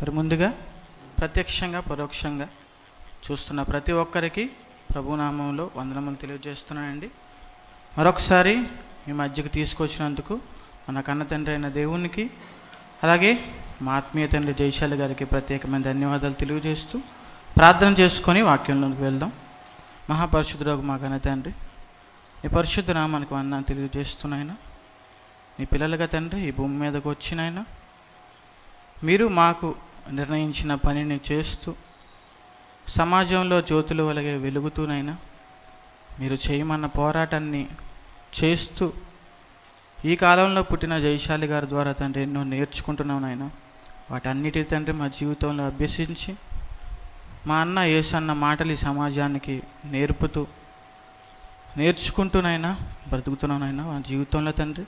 మరి ముందుగా ప్రత్యక్షంగా పరోక్షంగా చూస్తున్న ప్రతి ఒక్కరికి ప్రభునామంలో వందనమని తెలియజేస్తున్నానండి మరొకసారి మీ మధ్యకు తీసుకొచ్చినందుకు మన కన్న తండ్రి అయిన దేవునికి అలాగే మా ఆత్మీయ తండ్రి జయశాల గారికి ప్రత్యేకమైన ధన్యవాదాలు తెలియజేస్తూ ప్రార్థన చేసుకొని వాక్యంలోకి వెళ్దాం మహాపరిశుద్ధురావు మా కన్న తండ్రి నీ పరిశుద్ధ నామానికి వందనాలు తెలియజేస్తున్నాయన నీ పిల్లలుగా తండ్రి ఈ భూమి మీదకు వచ్చినాయన మీరు మాకు నిర్ణయించిన పనిని చేస్తూ సమాజంలో జ్యోతులు వలగే వెలుగుతూనైనా మీరు చేయమన్న పోరాటాన్ని చేస్తూ ఈ కాలంలో పుట్టిన జయశాలి గారి ద్వారా తండ్రి ఎన్నో నేర్చుకుంటున్నాం నాయన వాటన్నిటి తండ్రి మా జీవితంలో అభ్యసించి మా అన్న ఏసన్న మాటలు ఈ సమాజానికి నేర్పుతూ నేర్చుకుంటూనైనా బ్రతుకుతున్నానైనా మా జీవితంలో తండ్రి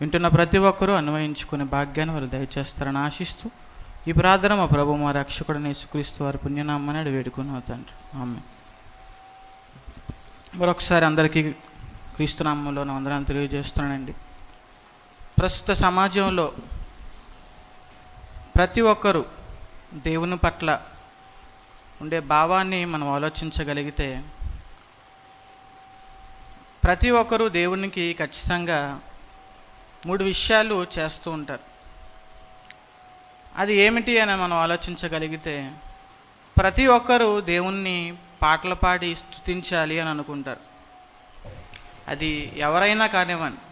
వింటున్న ప్రతి ఒక్కరూ అన్వయించుకునే భాగ్యాన్ని వారు దయచేస్తారని ఆశిస్తూ ఈ ప్రార్థన మా ప్రభు మా రక్షకుడని సుక్రీస్తు వారి పుణ్యనామని వేడుకున్నావు తండ్రి ఆమె మరొకసారి అందరికీ క్రీస్తునామంలో వందనాలు తెలియజేస్తున్నానండి ప్రస్తుత సమాజంలో ప్రతి ఒక్కరూ దేవుని పట్ల ఉండే భావాన్ని మనం ఆలోచించగలిగితే ప్రతి ఒక్కరూ దేవునికి ఖచ్చితంగా మూడు విషయాలు చేస్తూ ఉంటారు అది ఏమిటి అని మనం ఆలోచించగలిగితే ప్రతి ఒక్కరూ దేవుణ్ణి పాటలు పాడి స్థుతించాలి అని అనుకుంటారు అది ఎవరైనా కానివ్వండి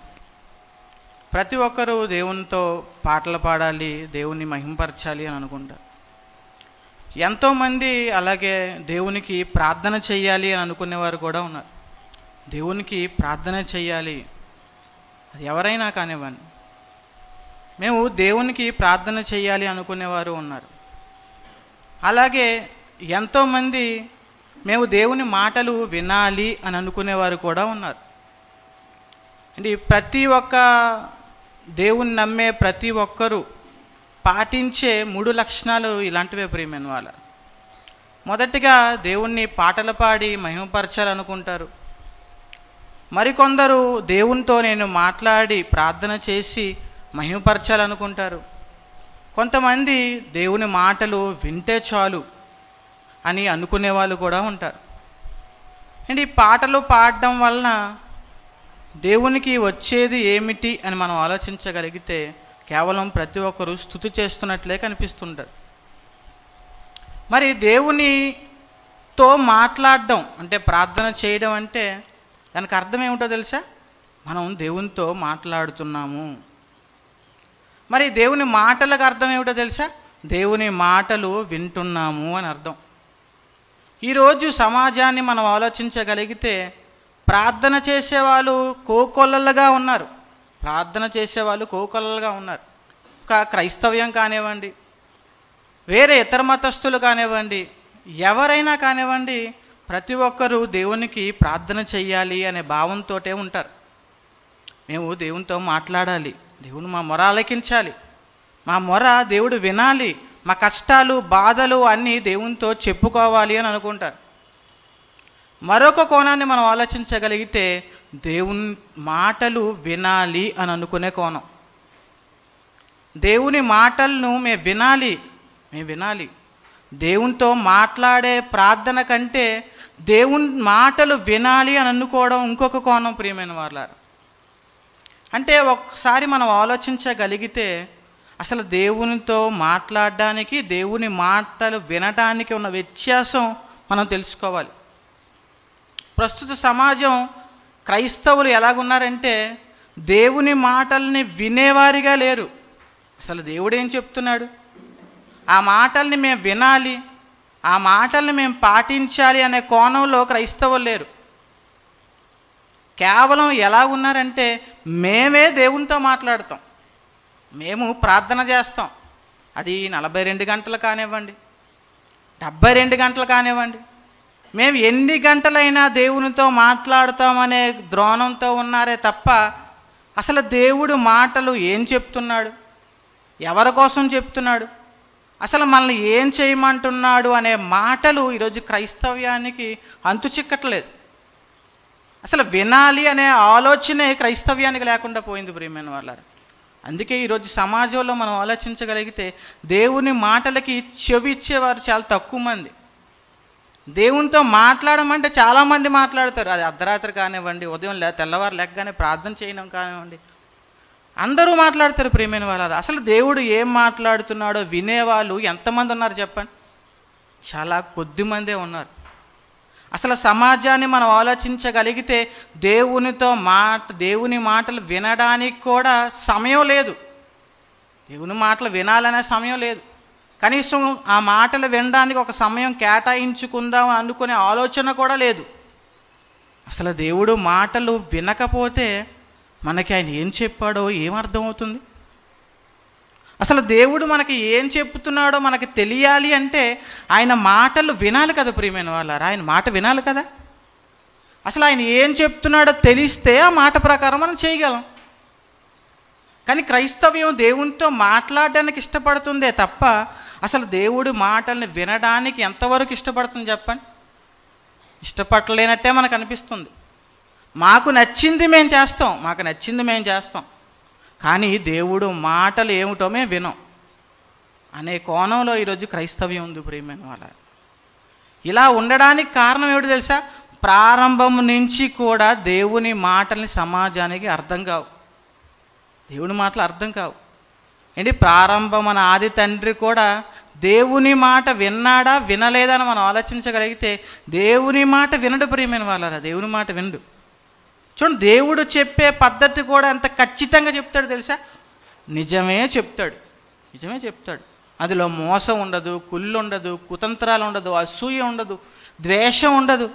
ప్రతి ఒక్కరూ దేవునితో పాటలు పాడాలి దేవుని మహింపరచాలి అని అనుకుంటారు ఎంతోమంది అలాగే దేవునికి ప్రార్థన చేయాలి అని అనుకునేవారు కూడా ఉన్నారు దేవునికి ప్రార్థన చేయాలి అది ఎవరైనా కానివ్వండి మేము దేవునికి ప్రార్థన చేయాలి అనుకునేవారు ఉన్నారు అలాగే ఎంతోమంది మేము దేవుని మాటలు వినాలి అని అనుకునేవారు కూడా ఉన్నారు అంటే ప్రతి ఒక్క దేవుని నమ్మే ప్రతి ఒక్కరూ పాటించే మూడు లక్షణాలు ఇలాంటివే ప్రియమైన వాళ్ళ మొదటిగా దేవుణ్ణి పాటలు పాడి మహిమపరచాలనుకుంటారు మరికొందరు దేవునితో నేను మాట్లాడి ప్రార్థన చేసి మహిమపరచాలనుకుంటారు కొంతమంది దేవుని మాటలు వింటే చాలు అని అనుకునే వాళ్ళు కూడా ఉంటారు అండ్ ఈ పాటలు పాడడం వలన దేవునికి వచ్చేది ఏమిటి అని మనం ఆలోచించగలిగితే కేవలం ప్రతి ఒక్కరూ స్థుతి చేస్తున్నట్లే కనిపిస్తుంటారు మరి దేవునితో మాట్లాడడం అంటే ప్రార్థన చేయడం అంటే దానికి అర్థం ఏమిటో తెలుసా మనం దేవునితో మాట్లాడుతున్నాము మరి దేవుని మాటలకు అర్థం ఏమిటో తెలుసా దేవుని మాటలు వింటున్నాము అని అర్థం ఈరోజు సమాజాన్ని మనం ఆలోచించగలిగితే ప్రార్థన చేసేవాళ్ళు కోకొల్లలుగా ఉన్నారు ప్రార్థన చేసేవాళ్ళు కోకొల్లలుగా ఉన్నారు ఒక క్రైస్తవ్యం కానివ్వండి వేరే ఇతర మతస్థులు కానివ్వండి ఎవరైనా కానివ్వండి ప్రతి ఒక్కరూ దేవునికి ప్రార్థన చెయ్యాలి అనే భావంతోటే ఉంటారు మేము దేవునితో మాట్లాడాలి దేవుడు మా మొర ఆలకించాలి మా మొర దేవుడు వినాలి మా కష్టాలు బాధలు అన్నీ దేవునితో చెప్పుకోవాలి అని అనుకుంటారు మరొక కోణాన్ని మనం ఆలోచించగలిగితే దేవుని మాటలు వినాలి అని అనుకునే కోణం దేవుని మాటలను మేము వినాలి మేము వినాలి దేవునితో మాట్లాడే ప్రార్థన కంటే దేవుని మాటలు వినాలి అని అనుకోవడం ఇంకొక కోణం ప్రియమైన వాళ్ళారు అంటే ఒకసారి మనం ఆలోచించగలిగితే అసలు దేవునితో మాట్లాడడానికి దేవుని మాటలు వినడానికి ఉన్న వ్యత్యాసం మనం తెలుసుకోవాలి ప్రస్తుత సమాజం క్రైస్తవులు ఎలాగున్నారంటే దేవుని మాటల్ని వినేవారిగా లేరు అసలు దేవుడేం చెప్తున్నాడు ఆ మాటల్ని మేము వినాలి ఆ మాటల్ని మేము పాటించాలి అనే కోణంలో క్రైస్తవులు లేరు కేవలం ఎలా ఉన్నారంటే మేమే దేవునితో మాట్లాడతాం మేము ప్రార్థన చేస్తాం అది నలభై రెండు గంటలు కానివ్వండి డెబ్బై రెండు గంటలు కానివ్వండి మేము ఎన్ని గంటలైనా దేవునితో మాట్లాడతామనే ద్రోణంతో ఉన్నారే తప్ప అసలు దేవుడు మాటలు ఏం చెప్తున్నాడు ఎవరి కోసం చెప్తున్నాడు అసలు మనల్ని ఏం చేయమంటున్నాడు అనే మాటలు ఈరోజు క్రైస్తవ్యానికి అంతు చిక్కట్లేదు అసలు వినాలి అనే ఆలోచనే క్రైస్తవ్యానికి లేకుండా పోయింది ప్రియమైన వాళ్ళ అందుకే ఈరోజు సమాజంలో మనం ఆలోచించగలిగితే దేవుని మాటలకి చెవి ఇచ్చేవారు చాలా తక్కువ మంది దేవునితో మాట్లాడమంటే చాలామంది మాట్లాడతారు అది అర్ధరాత్రి కానివ్వండి ఉదయం లే తెల్లవారు లెగ్గానే ప్రార్థన చేయడం కానివ్వండి అందరూ మాట్లాడతారు ప్రియమైన వాళ్ళు అసలు దేవుడు ఏం మాట్లాడుతున్నాడో వినేవాళ్ళు ఎంతమంది ఉన్నారు చెప్పండి చాలా కొద్ది మందే ఉన్నారు అసలు సమాజాన్ని మనం ఆలోచించగలిగితే దేవునితో మాట దేవుని మాటలు వినడానికి కూడా సమయం లేదు దేవుని మాటలు వినాలనే సమయం లేదు కనీసం ఆ మాటలు వినడానికి ఒక సమయం కేటాయించుకుందాం అనుకునే ఆలోచన కూడా లేదు అసలు దేవుడు మాటలు వినకపోతే మనకి ఆయన ఏం చెప్పాడో ఏమర్థమవుతుంది అసలు దేవుడు మనకి ఏం చెప్తున్నాడో మనకి తెలియాలి అంటే ఆయన మాటలు వినాలి కదా ప్రియమైన వాళ్ళ ఆయన మాట వినాలి కదా అసలు ఆయన ఏం చెప్తున్నాడో తెలిస్తే ఆ మాట ప్రకారం మనం చేయగలం కానీ క్రైస్తవ్యం దేవునితో మాట్లాడడానికి ఇష్టపడుతుందే తప్ప అసలు దేవుడి మాటల్ని వినడానికి ఎంతవరకు ఇష్టపడుతుంది చెప్పండి ఇష్టపడలేనట్టే మనకు అనిపిస్తుంది మాకు నచ్చింది మేము చేస్తాం మాకు నచ్చింది మేము చేస్తాం కానీ దేవుడు మాటలు ఏమిటోమే వినం అనే కోణంలో ఈరోజు క్రైస్తవ్యం ఉంది ప్రియమైన వాళ్ళ ఇలా ఉండడానికి కారణం ఏమిటి తెలుసా ప్రారంభం నుంచి కూడా దేవుని మాటల్ని సమాజానికి అర్థం కావు దేవుని మాటలు అర్థం కావు ఏంటి ప్రారంభం మన ఆది తండ్రి కూడా దేవుని మాట విన్నాడా వినలేదని మనం ఆలోచించగలిగితే దేవుని మాట వినడు ప్రియమైన వాళ్ళరా దేవుని మాట వినడు చూడండి దేవుడు చెప్పే పద్ధతి కూడా ఎంత ఖచ్చితంగా చెప్తాడు తెలుసా నిజమే చెప్తాడు నిజమే చెప్తాడు అందులో మోసం ఉండదు కుళ్ళు ఉండదు కుతంత్రాలు ఉండదు అసూయ ఉండదు ద్వేషం ఉండదు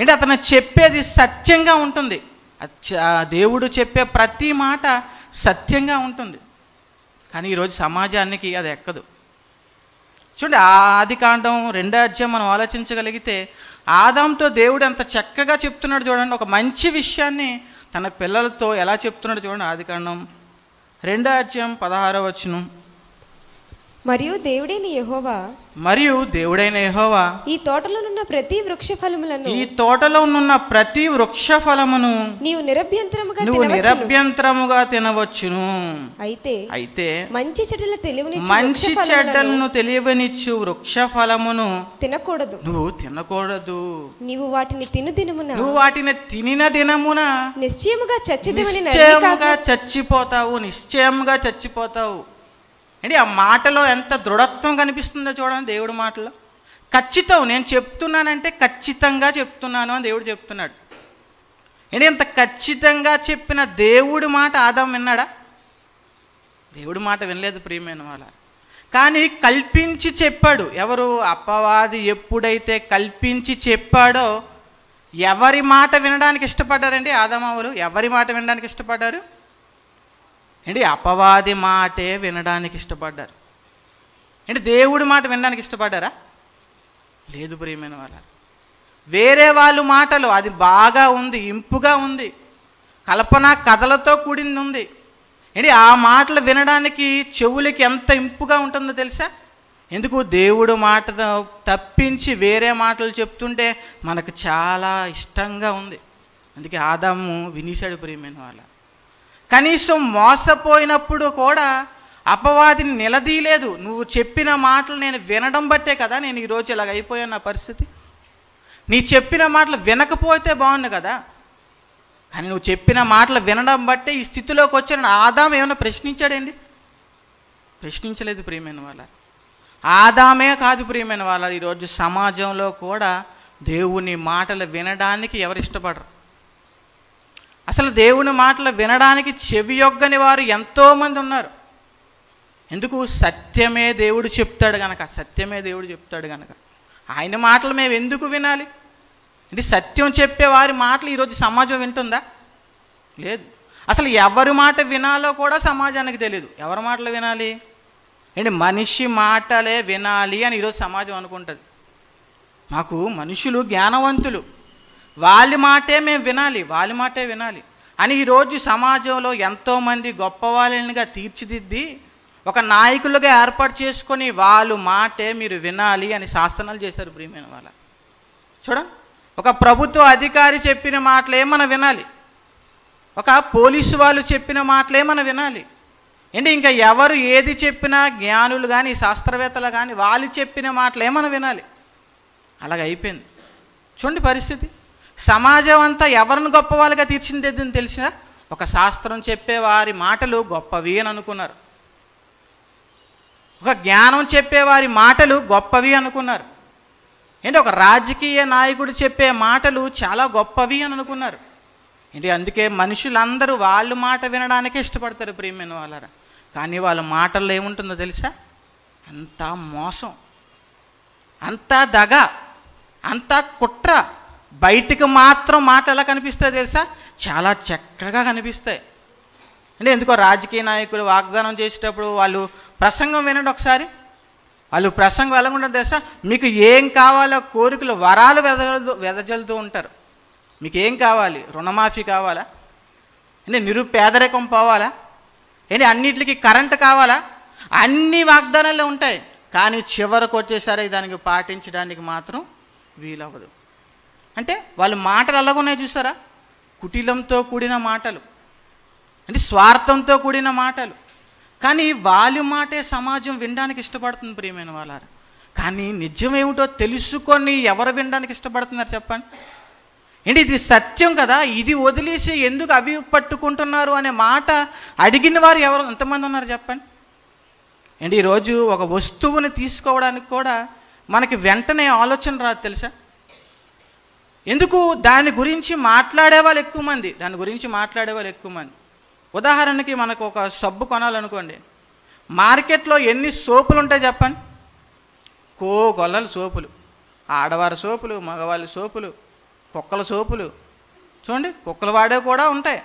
అంటే అతను చెప్పేది సత్యంగా ఉంటుంది దేవుడు చెప్పే ప్రతి మాట సత్యంగా ఉంటుంది కానీ ఈరోజు సమాజానికి అది ఎక్కదు చూడండి ఆది కాండం రెండో అధ్యాయం మనం ఆలోచించగలిగితే ఆదాంతో దేవుడు అంత చక్కగా చెప్తున్నాడు చూడండి ఒక మంచి విషయాన్ని తన పిల్లలతో ఎలా చెప్తున్నాడు చూడండి ఆదికాండం రెండో అధ్యాయం పదహారో వచనం మరియు దేవుడైన యహోవా మరియు దేవుడైన యహోవా ఈ తోటలో ఉన్న ప్రతి వృక్ష ఫలములను ఈ తోటలో ఉన్న ప్రతి వృక్ష ఫలమును నీవు నిరభ్యంతరముగా నువ్వు నిరభ్యంతరముగా తినవచ్చును అయితే అయితే మంచి చెడ్డల తెలివిని మంచి చెడ్డలను తెలియనిచ్చు వృక్ష ఫలమును తినకూడదు నువ్వు తినకూడదు నీవు వాటిని తిను దినమున నువ్వు వాటిని తినిన దినమున నిశ్చయముగా చచ్చిదివని నిశ్చయముగా చచ్చిపోతావు నిశ్చయముగా చచ్చిపోతావు అంటే ఆ మాటలో ఎంత దృఢత్వం కనిపిస్తుందో చూడండి దేవుడి మాటలో ఖచ్చితం నేను చెప్తున్నానంటే ఖచ్చితంగా చెప్తున్నాను అని దేవుడు చెప్తున్నాడు అంటే ఇంత ఖచ్చితంగా చెప్పిన దేవుడి మాట ఆదాం విన్నాడా దేవుడి మాట వినలేదు ప్రియమైన వాళ్ళ కానీ కల్పించి చెప్పాడు ఎవరు అపవాది ఎప్పుడైతే కల్పించి చెప్పాడో ఎవరి మాట వినడానికి ఇష్టపడ్డారండి ఆదమావులు ఎవరి మాట వినడానికి ఇష్టపడ్డారు అండి అపవాది మాటే వినడానికి ఇష్టపడ్డారు అండి దేవుడి మాట వినడానికి ఇష్టపడ్డారా లేదు ప్రియమైన వాళ్ళ వేరే వాళ్ళు మాటలు అది బాగా ఉంది ఇంపుగా ఉంది కల్పన కథలతో కూడింది ఉంది అండి ఆ మాటలు వినడానికి చెవులకి ఎంత ఇంపుగా ఉంటుందో తెలుసా ఎందుకు దేవుడు మాటను తప్పించి వేరే మాటలు చెప్తుంటే మనకు చాలా ఇష్టంగా ఉంది అందుకే ఆదాము వినీశాడు ప్రియమైన వాళ్ళ కనీసం మోసపోయినప్పుడు కూడా అపవాదిని నిలదీయలేదు నువ్వు చెప్పిన మాటలు నేను వినడం బట్టే కదా నేను ఈరోజు ఇలాగ అయిపోయాను నా పరిస్థితి నీ చెప్పిన మాటలు వినకపోతే బాగుండు కదా కానీ నువ్వు చెప్పిన మాటలు వినడం బట్టే ఈ స్థితిలోకి వచ్చిన ఆదాం ఏమైనా ప్రశ్నించాడండి ప్రశ్నించలేదు ప్రియమైన వాళ్ళ ఆదామే కాదు ప్రియమైన వాళ్ళ ఈరోజు సమాజంలో కూడా దేవుని మాటలు వినడానికి ఎవరు ఇష్టపడరు అసలు దేవుని మాటలు వినడానికి చెవి యొగ్గని వారు ఎంతోమంది ఉన్నారు ఎందుకు సత్యమే దేవుడు చెప్తాడు కనుక సత్యమే దేవుడు చెప్తాడు కనుక ఆయన మాటలు మేము ఎందుకు వినాలి ఇది సత్యం చెప్పే వారి మాటలు ఈరోజు సమాజం వింటుందా లేదు అసలు ఎవరి మాట వినాలో కూడా సమాజానికి తెలియదు ఎవరి మాటలు వినాలి ఏంటి మనిషి మాటలే వినాలి అని ఈరోజు సమాజం అనుకుంటుంది మాకు మనుషులు జ్ఞానవంతులు వాళ్ళ మాటే మేము వినాలి వాళ్ళ మాటే వినాలి అని ఈరోజు సమాజంలో ఎంతోమంది గొప్ప వాళ్ళనిగా తీర్చిదిద్ది ఒక నాయకులుగా ఏర్పాటు చేసుకొని వాళ్ళు మాటే మీరు వినాలి అని శాసనాలు చేశారు ప్రియమైన వాళ్ళ చూడ ఒక ప్రభుత్వ అధికారి చెప్పిన మాటలే మనం వినాలి ఒక పోలీసు వాళ్ళు చెప్పిన మాటలే మనం వినాలి అంటే ఇంకా ఎవరు ఏది చెప్పినా జ్ఞానులు కానీ శాస్త్రవేత్తలు కానీ వాళ్ళు చెప్పిన మాటలే మనం వినాలి అలాగ అయిపోయింది చూడండి పరిస్థితి సమాజం అంతా ఎవరిని గొప్ప వాళ్ళుగా తీర్చిందిద్దని తెలిసిన ఒక శాస్త్రం చెప్పే వారి మాటలు గొప్పవి అని అనుకున్నారు ఒక జ్ఞానం చెప్పేవారి మాటలు గొప్పవి అనుకున్నారు ఏంటి ఒక రాజకీయ నాయకుడు చెప్పే మాటలు చాలా గొప్పవి అని అనుకున్నారు ఏంటి అందుకే మనుషులందరూ వాళ్ళు మాట వినడానికే ఇష్టపడతారు ప్రియమైన వాళ్ళరా కానీ వాళ్ళ మాటల్లో ఏముంటుందో తెలుసా అంతా మోసం అంతా దగ అంతా కుట్ర బయటికి మాత్రం మాట ఎలా కనిపిస్తాయి తెలుసా చాలా చక్కగా కనిపిస్తాయి అంటే ఎందుకో రాజకీయ నాయకులు వాగ్దానం చేసేటప్పుడు వాళ్ళు ప్రసంగం వినండి ఒకసారి వాళ్ళు ప్రసంగం ఎలాగుంటారు తెలుసా మీకు ఏం కావాలో కోరికలు వరాలు వెదజల్దు వెదజల్తూ ఉంటారు మీకు ఏం కావాలి రుణమాఫీ కావాలా అంటే నిరుపేదరికం పోవాలా ఏంటి అన్నిటికి కరెంట్ కావాలా అన్ని వాగ్దానాలు ఉంటాయి కానీ చివరకు వచ్చేసరికి దానికి పాటించడానికి మాత్రం వీలవ్వదు అంటే వాళ్ళు మాటలు ఉన్నాయి చూసారా కుటిలంతో కూడిన మాటలు అంటే స్వార్థంతో కూడిన మాటలు కానీ వాళ్ళ మాటే సమాజం వినడానికి ఇష్టపడుతుంది ప్రియమైన వాళ్ళారు కానీ నిజం ఏమిటో తెలుసుకొని ఎవరు వినడానికి ఇష్టపడుతున్నారు చెప్పండి ఏంటి ఇది సత్యం కదా ఇది వదిలేసి ఎందుకు అవి పట్టుకుంటున్నారు అనే మాట అడిగిన వారు ఎవరు ఎంతమంది ఉన్నారు చెప్పండి ఏంటి ఈరోజు ఒక వస్తువుని తీసుకోవడానికి కూడా మనకి వెంటనే ఆలోచన రాదు తెలుసా ఎందుకు దాని గురించి మాట్లాడే వాళ్ళు ఎక్కువ మంది దాని గురించి మాట్లాడే వాళ్ళు ఎక్కువ మంది ఉదాహరణకి మనకు ఒక సబ్బు కొనాలనుకోండి మార్కెట్లో ఎన్ని సోపులు ఉంటాయి చెప్పండి గొల్లలు సోపులు ఆడవారి సోపులు మగవాళ్ళ సోపులు కుక్కల సోపులు చూడండి కుక్కలు వాడే కూడా ఉంటాయి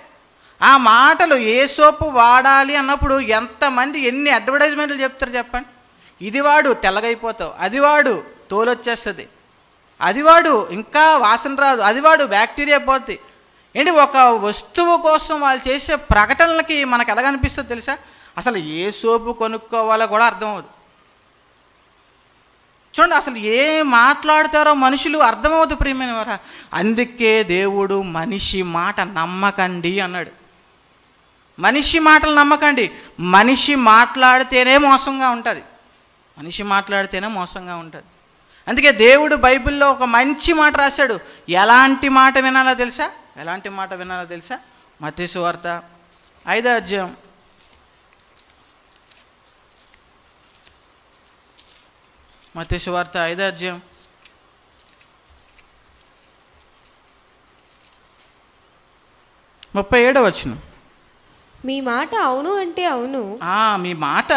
ఆ మాటలు ఏ సోపు వాడాలి అన్నప్పుడు ఎంతమంది ఎన్ని అడ్వర్టైజ్మెంట్లు చెప్తారు చెప్పండి ఇది వాడు తెల్లగైపోతావు అది వాడు తోలొచ్చేస్తుంది అదివాడు ఇంకా వాసన రాదు అదివాడు బ్యాక్టీరియా పోతుంది ఏంటి ఒక వస్తువు కోసం వాళ్ళు చేసే ప్రకటనలకి మనకు ఎలాగనిపిస్తుందో తెలుసా అసలు ఏ సోపు కొనుక్కోవాలో కూడా అర్థమవుదు చూడండి అసలు ఏం మాట్లాడతారో మనుషులు అర్థమవుతుంది ప్రియమైన వారా అందుకే దేవుడు మనిషి మాట నమ్మకండి అన్నాడు మనిషి మాటలు నమ్మకండి మనిషి మాట్లాడితేనే మోసంగా ఉంటుంది మనిషి మాట్లాడితేనే మోసంగా ఉంటుంది అందుకే దేవుడు బైబిల్లో ఒక మంచి మాట రాశాడు ఎలాంటి మాట వినాలో తెలుసా ఎలాంటి మాట వినాలో తెలుసా మతేసు వార్త ఐదో అధ్యాయం మతేసు వార్త ఐదో అధ్యాయం ముప్పై ఏడవ వచ్చిన మీ మాట అవును అంటే అవును మీ మాట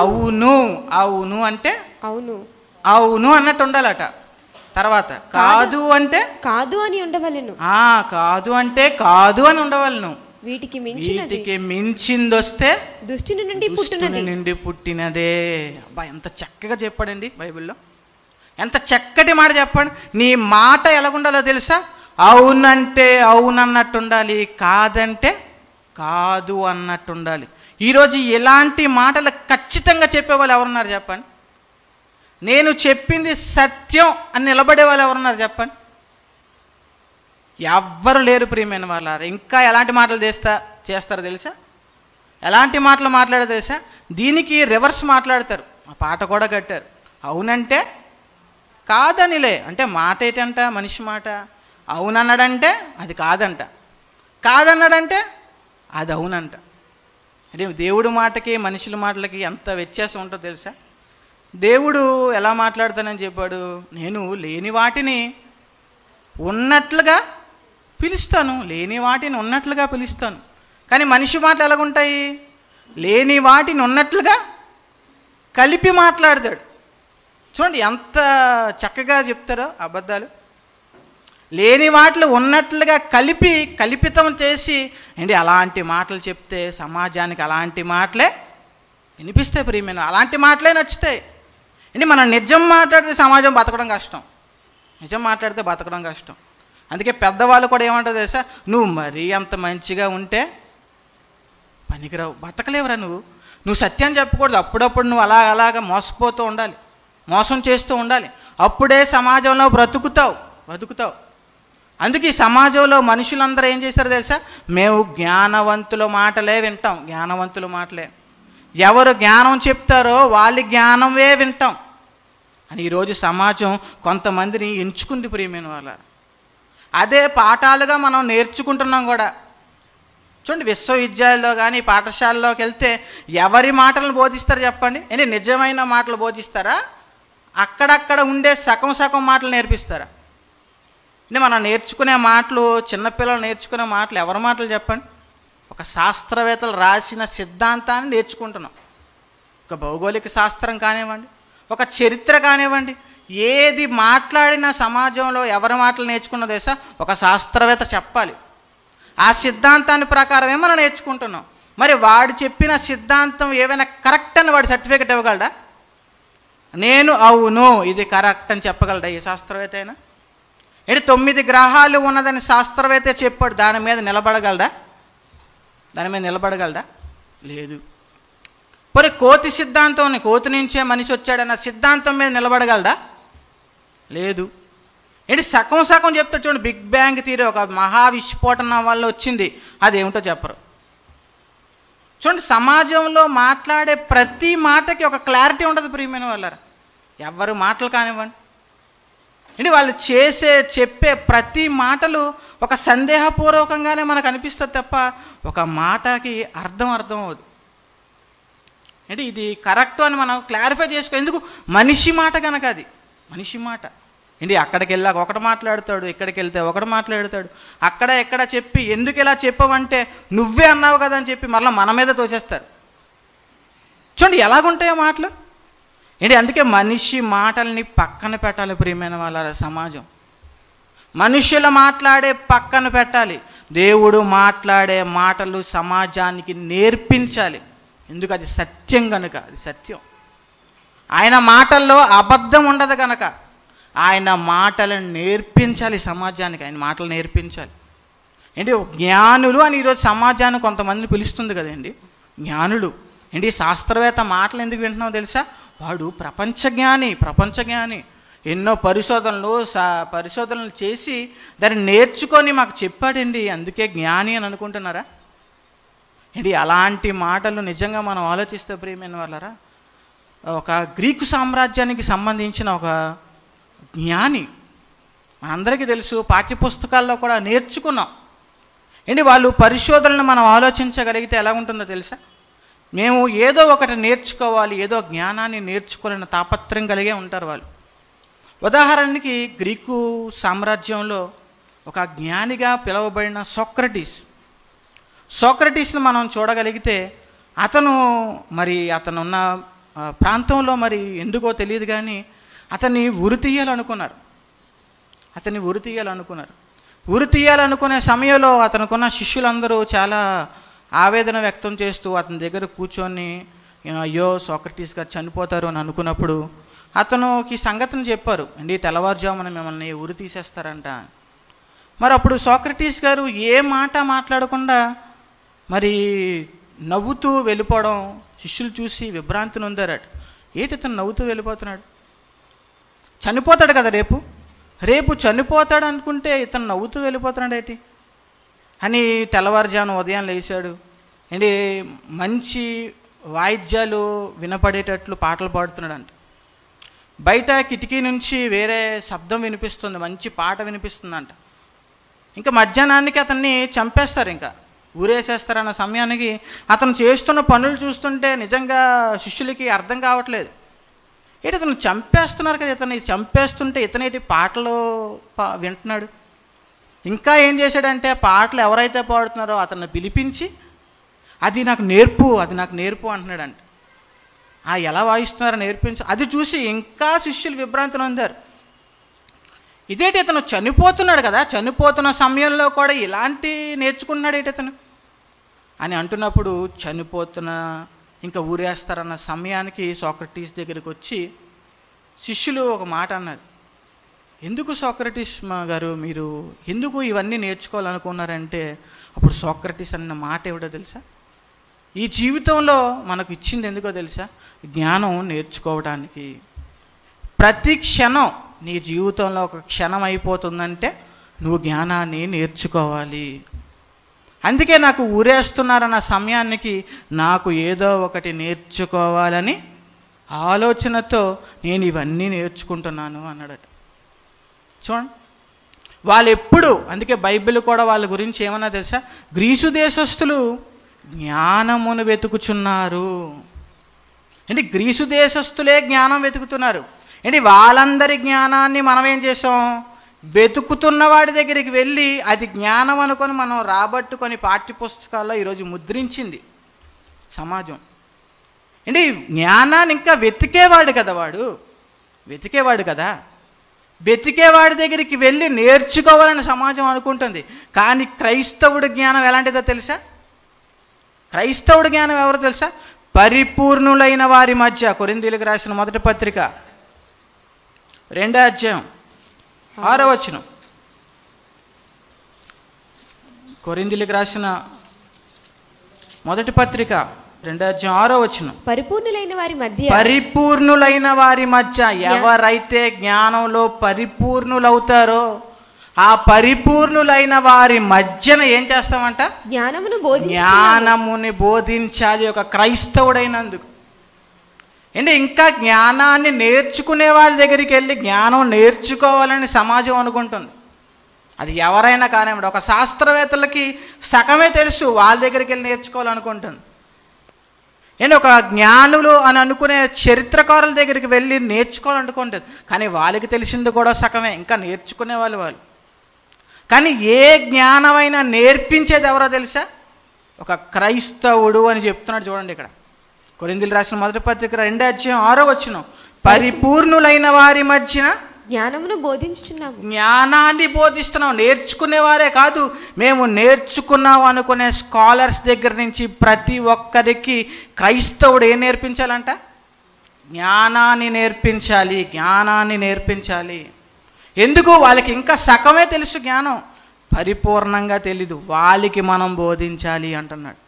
అవును అవును అంటే అవును అవును అన్నట్టు ఉండాలట తర్వాత కాదు అంటే కాదు అని ఉండవలను ఆ కాదు అంటే కాదు అని ఉండవలను వీటికి మించి వీటికి మించింది వస్తే దుష్టిని నుండి పుట్టినది నుండి పుట్టినదే అబ్బా ఎంత చక్కగా చెప్పాడండి బైబిల్లో ఎంత చక్కటి మాట చెప్పండి నీ మాట ఎలాగుండాలో తెలుసా అవునంటే అవునన్నట్టు ఉండాలి కాదంటే కాదు అన్నట్టు ఉండాలి ఈరోజు ఎలాంటి మాటలు ఖచ్చితంగా చెప్పేవాళ్ళు ఎవరున్నారు చెప్పండి నేను చెప్పింది సత్యం అని నిలబడే వాళ్ళు ఎవరున్నారు చెప్పండి ఎవ్వరు లేరు ప్రియమైన వాళ్ళారు ఇంకా ఎలాంటి మాటలు చేస్తా చేస్తారు తెలుసా ఎలాంటి మాటలు మాట్లాడ తెలుసా దీనికి రివర్స్ మాట్లాడతారు ఆ పాట కూడా కట్టారు అవునంటే కాదనిలే అంటే మాట ఏంటంట మనిషి మాట అవునన్నాడంటే అది కాదంట కాదన్నాడంటే అది అవునంట అంటే దేవుడి మాటకి మనుషుల మాటలకి ఎంత వ్యత్యాసం ఉంటుందో తెలుసా దేవుడు ఎలా మాట్లాడతానని చెప్పాడు నేను లేని వాటిని ఉన్నట్లుగా పిలుస్తాను లేని వాటిని ఉన్నట్లుగా పిలుస్తాను కానీ మనిషి మాటలు ఎలాగుంటాయి లేని వాటిని ఉన్నట్లుగా కలిపి మాట్లాడతాడు చూడండి ఎంత చక్కగా చెప్తారో అబద్ధాలు లేని వాటిలో ఉన్నట్లుగా కలిపి కల్పితం చేసి అండి అలాంటి మాటలు చెప్తే సమాజానికి అలాంటి మాటలే వినిపిస్తాయి ప్రియమైన అలాంటి మాటలే నచ్చుతాయి అంటే మనం నిజం మాట్లాడితే సమాజం బతకడం కష్టం నిజం మాట్లాడితే బతకడం కష్టం అందుకే పెద్దవాళ్ళు కూడా ఏమంటారు తెలుసా నువ్వు మరీ అంత మంచిగా ఉంటే పనికిరావు బతకలేవురా నువ్వు నువ్వు సత్యం చెప్పకూడదు అప్పుడప్పుడు నువ్వు అలా అలాగ మోసపోతూ ఉండాలి మోసం చేస్తూ ఉండాలి అప్పుడే సమాజంలో బ్రతుకుతావు బతుకుతావు అందుకే సమాజంలో మనుషులందరూ ఏం చేశారు తెలుసా మేము జ్ఞానవంతుల మాటలే వింటాం జ్ఞానవంతుల మాటలే ఎవరు జ్ఞానం చెప్తారో వాళ్ళ జ్ఞానమే వింటాం అని ఈరోజు సమాజం కొంతమందిని ఎంచుకుంది ప్రియమైన వాళ్ళ అదే పాఠాలుగా మనం నేర్చుకుంటున్నాం కూడా చూడండి విశ్వవిద్యాలయంలో కానీ పాఠశాలలోకి వెళ్తే ఎవరి మాటలను బోధిస్తారు చెప్పండి అంటే నిజమైన మాటలు బోధిస్తారా అక్కడక్కడ ఉండే సగం సగం మాటలు నేర్పిస్తారా అంటే మనం నేర్చుకునే మాటలు చిన్నపిల్లలు నేర్చుకునే మాటలు ఎవరి మాటలు చెప్పండి ఒక శాస్త్రవేత్తలు రాసిన సిద్ధాంతాన్ని నేర్చుకుంటున్నాం ఒక భౌగోళిక శాస్త్రం కానివ్వండి ఒక చరిత్ర కానివ్వండి ఏది మాట్లాడినా సమాజంలో ఎవరి మాటలు నేర్చుకున్న దేశా ఒక శాస్త్రవేత్త చెప్పాలి ఆ సిద్ధాంతాన్ని ప్రకారమే మనం నేర్చుకుంటున్నాం మరి వాడు చెప్పిన సిద్ధాంతం ఏమైనా కరెక్ట్ అని వాడు సర్టిఫికెట్ ఇవ్వగలడా నేను అవును ఇది కరెక్ట్ అని చెప్పగలడా ఏ శాస్త్రవేత్త అయినా అంటే తొమ్మిది గ్రహాలు ఉన్నదని శాస్త్రవేత్త చెప్పాడు దాని మీద నిలబడగలడా దాని మీద నిలబడగలడా లేదు మరి కోతి సిద్ధాంతం కోతి నుంచే మనిషి వచ్చాడన్న సిద్ధాంతం మీద నిలబడగలడా లేదు ఏంటి సగం సగం చెప్తాడు చూడండి బిగ్ బ్యాంగ్ తీరే ఒక మహావిస్ఫోటనం వల్ల వచ్చింది అదేమిటో చెప్పరు చూడండి సమాజంలో మాట్లాడే ప్రతి మాటకి ఒక క్లారిటీ ఉండదు ప్రియమైన వాళ్ళారా ఎవరు మాటలు కానివ్వండి ఏంటి వాళ్ళు చేసే చెప్పే ప్రతి మాటలు ఒక సందేహపూర్వకంగానే మనకు అనిపిస్తుంది తప్ప ఒక మాటకి అర్థం అర్థం అవ్వదు అంటే ఇది కరెక్ట్ అని మనం క్లారిఫై చేసుకో ఎందుకు మనిషి మాట కనుక అది మనిషి మాట ఏంటి అక్కడికి వెళ్ళాక ఒకటి మాట్లాడతాడు ఇక్కడికి వెళ్తే ఒకటి మాట్లాడతాడు అక్కడ ఎక్కడ చెప్పి ఎందుకు ఇలా చెప్పవంటే నువ్వే అన్నావు కదా అని చెప్పి మరలా మన మీద తోసేస్తారు చూడండి ఎలాగుంటాయో మాటలు ఏంటి అందుకే మనిషి మాటల్ని పక్కన పెట్టాలి ప్రియమైన వాళ్ళ సమాజం మనుషులు మాట్లాడే పక్కన పెట్టాలి దేవుడు మాట్లాడే మాటలు సమాజానికి నేర్పించాలి ఎందుకు అది సత్యం కనుక అది సత్యం ఆయన మాటల్లో అబద్ధం ఉండదు కనుక ఆయన మాటలను నేర్పించాలి సమాజానికి ఆయన మాటలు నేర్పించాలి ఏంటి జ్ఞానులు అని ఈరోజు సమాజాన్ని కొంతమందిని పిలుస్తుంది కదండి జ్ఞానులు ఏంటి శాస్త్రవేత్త మాటలు ఎందుకు వింటున్నావు తెలుసా వాడు ప్రపంచ జ్ఞాని ప్రపంచ జ్ఞాని ఎన్నో పరిశోధనలు పరిశోధనలు చేసి దాన్ని నేర్చుకొని మాకు చెప్పాడండి అందుకే జ్ఞాని అని అనుకుంటున్నారా ఇది అలాంటి మాటలు నిజంగా మనం ఆలోచిస్తే ప్రియమైన వాళ్ళరా ఒక గ్రీకు సామ్రాజ్యానికి సంబంధించిన ఒక జ్ఞాని మనందరికీ తెలుసు పాఠ్యపుస్తకాల్లో కూడా నేర్చుకున్నాం ఏంటి వాళ్ళు పరిశోధనలు మనం ఆలోచించగలిగితే ఎలా ఉంటుందో తెలుసా మేము ఏదో ఒకటి నేర్చుకోవాలి ఏదో జ్ఞానాన్ని నేర్చుకోవాలని తాపత్రయం కలిగే ఉంటారు వాళ్ళు ఉదాహరణకి గ్రీకు సామ్రాజ్యంలో ఒక జ్ఞానిగా పిలువబడిన సోక్రటీస్ సోక్రటీస్ని మనం చూడగలిగితే అతను మరి అతనున్న ప్రాంతంలో మరి ఎందుకో తెలియదు కానీ అతన్ని ఉరి తీయాలనుకున్నారు అతన్ని ఉరి తీయాలనుకున్నారు ఉరి తీయాలనుకునే సమయంలో అతనుకున్న శిష్యులందరూ చాలా ఆవేదన వ్యక్తం చేస్తూ అతని దగ్గర కూర్చొని అయ్యో సోక్రటీస్ గారు చనిపోతారు అని అనుకున్నప్పుడు అతనుకి సంగతిని చెప్పారు అండి తెల్లవారుజామున మిమ్మల్ని ఉరి తీసేస్తారంట మరి అప్పుడు సోక్రటీస్ గారు ఏ మాట మాట్లాడకుండా మరి నవ్వుతూ వెళ్ళిపోవడం శిష్యులు చూసి విభ్రాంతి నొందారట ఏంటి అతను నవ్వుతూ వెళ్ళిపోతున్నాడు చనిపోతాడు కదా రేపు రేపు చనిపోతాడు అనుకుంటే ఇతను నవ్వుతూ వెళ్ళిపోతున్నాడు ఏంటి అని తెల్లవారుజాను ఉదయం లేచాడు అండి మంచి వాయిద్యాలు వినపడేటట్లు పాటలు పాడుతున్నాడు అంట బయట కిటికీ నుంచి వేరే శబ్దం వినిపిస్తుంది మంచి పాట వినిపిస్తుందంట ఇంకా మధ్యాహ్నానికి అతన్ని చంపేస్తారు ఇంకా ఊరేసేస్తారన్న సమయానికి అతను చేస్తున్న పనులు చూస్తుంటే నిజంగా శిష్యులకి అర్థం కావట్లేదు ఏంటి ఇతను చంపేస్తున్నారు కదా ఇతను చంపేస్తుంటే ఇతనేటి పాటలు పా వింటున్నాడు ఇంకా ఏం చేశాడంటే పాటలు ఎవరైతే పాడుతున్నారో అతన్ని పిలిపించి అది నాకు నేర్పు అది నాకు నేర్పు అంటున్నాడంట ఆ ఎలా వాయిస్తున్నారో నేర్పించు అది చూసి ఇంకా శిష్యులు విభ్రాంతి నొందారు ఇదేంటి ఇతను చనిపోతున్నాడు కదా చనిపోతున్న సమయంలో కూడా ఇలాంటి నేర్చుకున్నాడు ఏంటి ఇతను అని అంటున్నప్పుడు చనిపోతున్న ఇంకా ఊరేస్తారన్న సమయానికి సోక్రటీస్ దగ్గరికి వచ్చి శిష్యులు ఒక మాట అన్నారు ఎందుకు సోక్రటీస్ గారు మీరు ఎందుకు ఇవన్నీ నేర్చుకోవాలనుకున్నారంటే అప్పుడు సోక్రటీస్ అన్న మాట ఏమిటో తెలుసా ఈ జీవితంలో మనకు ఇచ్చింది ఎందుకో తెలుసా జ్ఞానం నేర్చుకోవడానికి ప్రతి క్షణం నీ జీవితంలో ఒక క్షణం అయిపోతుందంటే నువ్వు జ్ఞానాన్ని నేర్చుకోవాలి అందుకే నాకు ఊరేస్తున్నారన్న సమయానికి నాకు ఏదో ఒకటి నేర్చుకోవాలని ఆలోచనతో నేను ఇవన్నీ నేర్చుకుంటున్నాను అన్నాడట చూడండి వాళ్ళు ఎప్పుడు అందుకే బైబిల్ కూడా వాళ్ళ గురించి ఏమన్నా తెలుసా గ్రీసు దేశస్థులు జ్ఞానమును వెతుకుచున్నారు అంటే గ్రీసు దేశస్థులే జ్ఞానం వెతుకుతున్నారు ఏంటి వాళ్ళందరి జ్ఞానాన్ని మనం ఏం చేసాం వెతుకుతున్న వాడి దగ్గరికి వెళ్ళి అది జ్ఞానం అనుకొని మనం రాబట్టుకొని పాఠ్యపుస్తకాల్లో ఈరోజు ముద్రించింది సమాజం అంటే జ్ఞానాన్ని ఇంకా వెతికేవాడు కదా వాడు వెతికేవాడు కదా వెతికేవాడి దగ్గరికి వెళ్ళి నేర్చుకోవాలని సమాజం అనుకుంటుంది కానీ క్రైస్తవుడి జ్ఞానం ఎలాంటిదో తెలుసా క్రైస్తవుడి జ్ఞానం ఎవరో తెలుసా పరిపూర్ణులైన వారి మధ్య కొరిందీలకు రాసిన మొదటి పత్రిక రెండో అధ్యాయం ఆరవచనం కొరిందులకు రాసిన మొదటి పత్రిక రెండో ఆరో వచ్చిన పరిపూర్ణులైన వారి మధ్య పరిపూర్ణులైన వారి మధ్య ఎవరైతే జ్ఞానంలో పరిపూర్ణులవుతారో ఆ పరిపూర్ణులైన వారి మధ్యన ఏం చేస్తామంట జ్ఞానమును జ్ఞానముని బోధించాలి ఒక క్రైస్తవుడైనందుకు అంటే ఇంకా జ్ఞానాన్ని నేర్చుకునే వాళ్ళ దగ్గరికి వెళ్ళి జ్ఞానం నేర్చుకోవాలని సమాజం అనుకుంటుంది అది ఎవరైనా కానివ్వండి ఒక శాస్త్రవేత్తలకి సగమే తెలుసు వాళ్ళ దగ్గరికి వెళ్ళి నేర్చుకోవాలనుకుంటుంది ఏంటి ఒక జ్ఞానులు అని అనుకునే చరిత్రకారుల దగ్గరికి వెళ్ళి నేర్చుకోవాలనుకుంటుంది కానీ వాళ్ళకి తెలిసింది కూడా సగమే ఇంకా నేర్చుకునే వాళ్ళు వాళ్ళు కానీ ఏ జ్ఞానమైనా నేర్పించేది ఎవరో తెలుసా ఒక క్రైస్తవుడు అని చెప్తున్నాడు చూడండి ఇక్కడ కొరిందులు రాసిన మొదటి పత్రిక రెండో అధ్యాయం ఆరో వచ్చిన పరిపూర్ణులైన వారి మధ్యన జ్ఞానమును బోధించున్నాము జ్ఞానాన్ని బోధిస్తున్నాం నేర్చుకునేవారే కాదు మేము నేర్చుకున్నాం అనుకునే స్కాలర్స్ దగ్గర నుంచి ప్రతి ఒక్కరికి క్రైస్తవుడు ఏం నేర్పించాలంట జ్ఞానాన్ని నేర్పించాలి జ్ఞానాన్ని నేర్పించాలి ఎందుకు వాళ్ళకి ఇంకా సగమే తెలుసు జ్ఞానం పరిపూర్ణంగా తెలీదు వాళ్ళకి మనం బోధించాలి అంటున్నాడు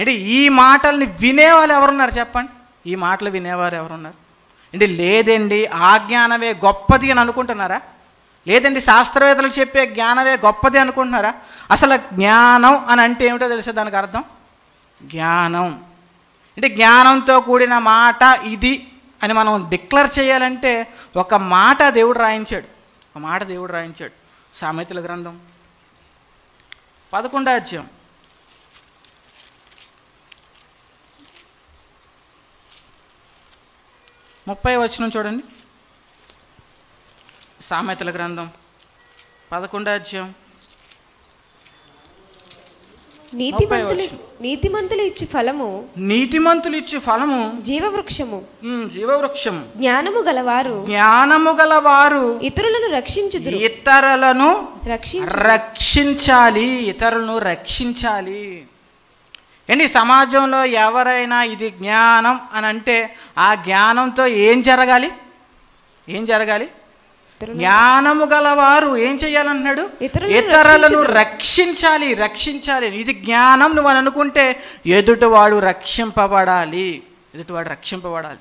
అంటే ఈ మాటల్ని వినేవాళ్ళు ఎవరున్నారు చెప్పండి ఈ మాటలు వినేవారు ఎవరున్నారు అంటే లేదండి ఆ జ్ఞానమే గొప్పది అని అనుకుంటున్నారా లేదండి శాస్త్రవేత్తలు చెప్పే జ్ఞానమే గొప్పది అనుకుంటున్నారా అసలు జ్ఞానం అని అంటే ఏమిటో తెలిసే దానికి అర్థం జ్ఞానం అంటే జ్ఞానంతో కూడిన మాట ఇది అని మనం డిక్లేర్ చేయాలంటే ఒక మాట దేవుడు రాయించాడు ఒక మాట దేవుడు రాయించాడు సామెతల గ్రంథం పదకొండో అధ్యాయం ముప్పై వచనం చూడండి సామెతల గ్రంథం పదకొండో అధ్యాయం నీతిమంతులు నీతిమంతులు ఇచ్చి ఫలము నీతిమంతులు ఇచ్చే ఫలము జీవవృక్షము జీవవృక్షము జ్ఞానము గలవారు జ్ఞానము గలవారు ఇతరులను రక్షించుదురు ఇతరులను రక్షించాలి ఇతరులను రక్షించాలి ఏంటి సమాజంలో ఎవరైనా ఇది జ్ఞానం అని అంటే ఆ జ్ఞానంతో ఏం జరగాలి ఏం జరగాలి జ్ఞానము గలవారు ఏం చేయాలన్నాడు ఇతరులను రక్షించాలి రక్షించాలి ఇది జ్ఞానం నువ్వు అని అనుకుంటే ఎదుటివాడు రక్షింపబడాలి ఎదుటివాడు రక్షింపబడాలి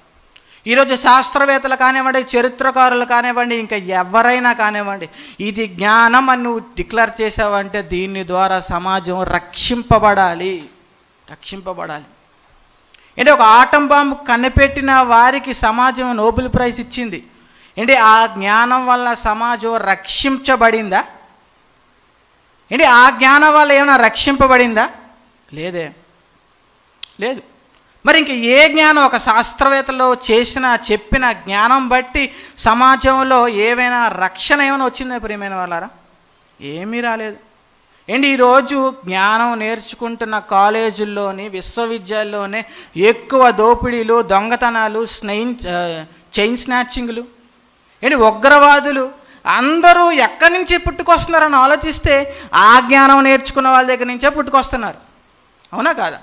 ఈరోజు శాస్త్రవేత్తలు కానివ్వండి చరిత్రకారులు కానివ్వండి ఇంకా ఎవరైనా కానివ్వండి ఇది జ్ఞానం అని నువ్వు డిక్లేర్ చేసావంటే దీని ద్వారా సమాజం రక్షింపబడాలి రక్షింపబడాలి అంటే ఒక ఆటం బాంబు కనిపెట్టిన వారికి సమాజం నోబెల్ ప్రైజ్ ఇచ్చింది అంటే ఆ జ్ఞానం వల్ల సమాజం రక్షించబడిందా అంటే ఆ జ్ఞానం వల్ల ఏమైనా రక్షింపబడిందా లేదే లేదు మరి ఇంక ఏ జ్ఞానం ఒక శాస్త్రవేత్తలో చేసిన చెప్పిన జ్ఞానం బట్టి సమాజంలో ఏవైనా రక్షణ ఏమైనా వచ్చిందా ప్రియమైన వాళ్ళారా ఏమీ రాలేదు అండ్ ఈరోజు జ్ఞానం నేర్చుకుంటున్న కాలేజీల్లోని విశ్వవిద్యాలయంలోనే ఎక్కువ దోపిడీలు దొంగతనాలు స్నైన్ చైన్ స్నాచింగ్లు ఏంటి ఉగ్రవాదులు అందరూ ఎక్కడి నుంచి పుట్టుకొస్తున్నారని ఆలోచిస్తే ఆ జ్ఞానం నేర్చుకున్న వాళ్ళ దగ్గర నుంచే పుట్టుకొస్తున్నారు అవునా కాదా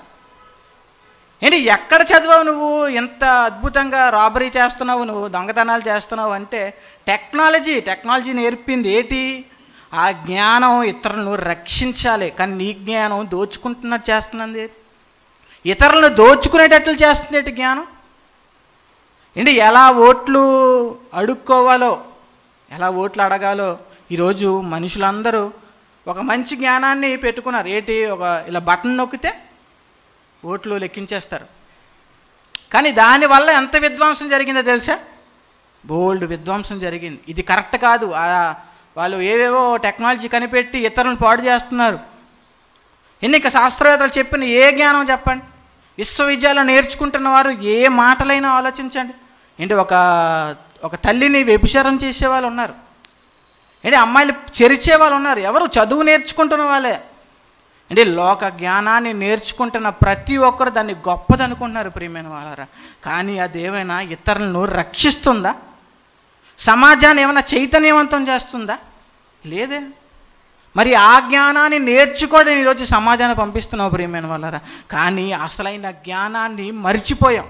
ఏంటి ఎక్కడ చదివావు నువ్వు ఎంత అద్భుతంగా రాబరీ చేస్తున్నావు నువ్వు దొంగతనాలు చేస్తున్నావు అంటే టెక్నాలజీ టెక్నాలజీ నేర్పింది ఏంటి ఆ జ్ఞానం ఇతరులను రక్షించాలి కానీ నీ జ్ఞానం దోచుకుంటున్నట్టు చేస్తున్నది ఇతరులను దోచుకునేటట్లు చేస్తుంది జ్ఞానం ఏంటి ఎలా ఓట్లు అడుక్కోవాలో ఎలా ఓట్లు అడగాలో ఈరోజు మనుషులందరూ ఒక మంచి జ్ఞానాన్ని పెట్టుకున్నారు ఏంటి ఒక ఇలా బటన్ నొక్కితే ఓట్లు లెక్కించేస్తారు కానీ దానివల్ల ఎంత విధ్వంసం జరిగిందో తెలుసా బోల్డ్ విధ్వంసం జరిగింది ఇది కరెక్ట్ కాదు వాళ్ళు ఏవేవో టెక్నాలజీ కనిపెట్టి ఇతరులను పాడు చేస్తున్నారు ఎన్నిక శాస్త్రవేత్తలు చెప్పిన ఏ జ్ఞానం చెప్పండి విశ్వవిద్యాలయం నేర్చుకుంటున్న వారు ఏ మాటలైనా ఆలోచించండి ఏంటి ఒక ఒక తల్లిని వ్యభిచారం చేసేవాళ్ళు ఉన్నారు అంటే అమ్మాయిలు చరిచే వాళ్ళు ఉన్నారు ఎవరు చదువు నేర్చుకుంటున్న వాళ్ళే అంటే లోక జ్ఞానాన్ని నేర్చుకుంటున్న ప్రతి ఒక్కరు దాన్ని గొప్పదనుకుంటున్నారు ప్రియమైన వాళ్ళరా కానీ అదేమైనా ఇతరులను రక్షిస్తుందా సమాజాన్ని ఏమైనా చైతన్యవంతం చేస్తుందా లేదే మరి ఆ జ్ఞానాన్ని నేర్చుకోవడం ఈరోజు సమాజాన్ని పంపిస్తున్నావు ప్రియమైన వాళ్ళరా కానీ అసలైన జ్ఞానాన్ని మర్చిపోయాం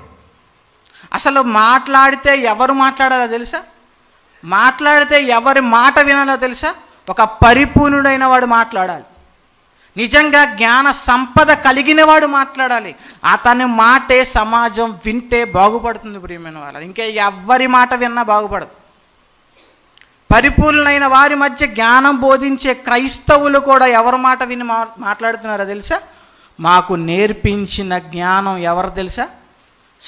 అసలు మాట్లాడితే ఎవరు మాట్లాడాలో తెలుసా మాట్లాడితే ఎవరి మాట వినాలో తెలుసా ఒక పరిపూర్ణుడైన వాడు మాట్లాడాలి నిజంగా జ్ఞాన సంపద కలిగిన వాడు మాట్లాడాలి అతని మాటే సమాజం వింటే బాగుపడుతుంది ప్రియమైన వాళ్ళ ఇంకా ఎవరి మాట విన్నా బాగుపడదు పరిపూర్ణైన వారి మధ్య జ్ఞానం బోధించే క్రైస్తవులు కూడా ఎవరి మాట విని మా మాట్లాడుతున్నారో తెలుసా మాకు నేర్పించిన జ్ఞానం ఎవరు తెలుసా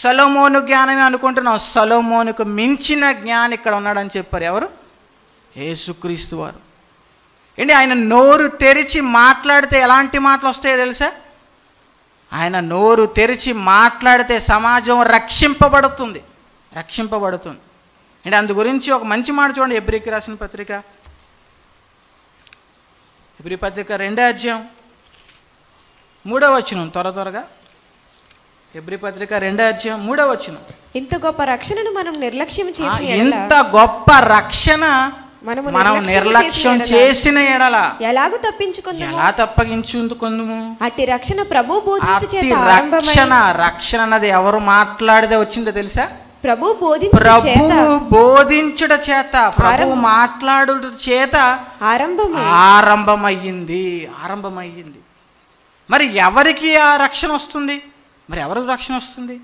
సలోమోను జ్ఞానమే అనుకుంటున్నాం సలోమోనుకు మించిన జ్ఞానం ఇక్కడ ఉన్నాడని చెప్పారు ఎవరు ఏసుక్రీస్తు వారు ఏంటి ఆయన నోరు తెరిచి మాట్లాడితే ఎలాంటి మాటలు వస్తాయో తెలుసా ఆయన నోరు తెరిచి మాట్లాడితే సమాజం రక్షింపబడుతుంది రక్షింపబడుతుంది అండ్ అందు గురించి ఒక మంచి మాట చూడండి ఎబ్రికి రాసిన పత్రిక ఎబ్రి పత్రిక రెండో అధ్యాయం మూడో వచనం త్వర త్వరగా ఎబ్రి పత్రిక రెండో అధ్యాయం మూడో వచనం ఇంత గొప్ప రక్షణను మనం నిర్లక్ష్యం చేసి ఇంత గొప్ప రక్షణ మనం నిర్లక్ష్యం చేసిన ఎడల ఎలాగో తప్పించుకుందాం ఎలా తప్పగించుకుందాము అట్టి రక్షణ ప్రభు బోధించు చేత రక్షణ రక్షణ అన్నది ఎవరు మాట్లాడితే వచ్చిందో తెలుసా ప్రభు ప్రభు బోధించుట చేత ప్రభు మాట్లాడుట చేత ఆరంభం ఆరంభమయ్యింది ఆరంభమయ్యింది మరి ఎవరికి ఆ రక్షణ వస్తుంది మరి ఎవరికి రక్షణ వస్తుంది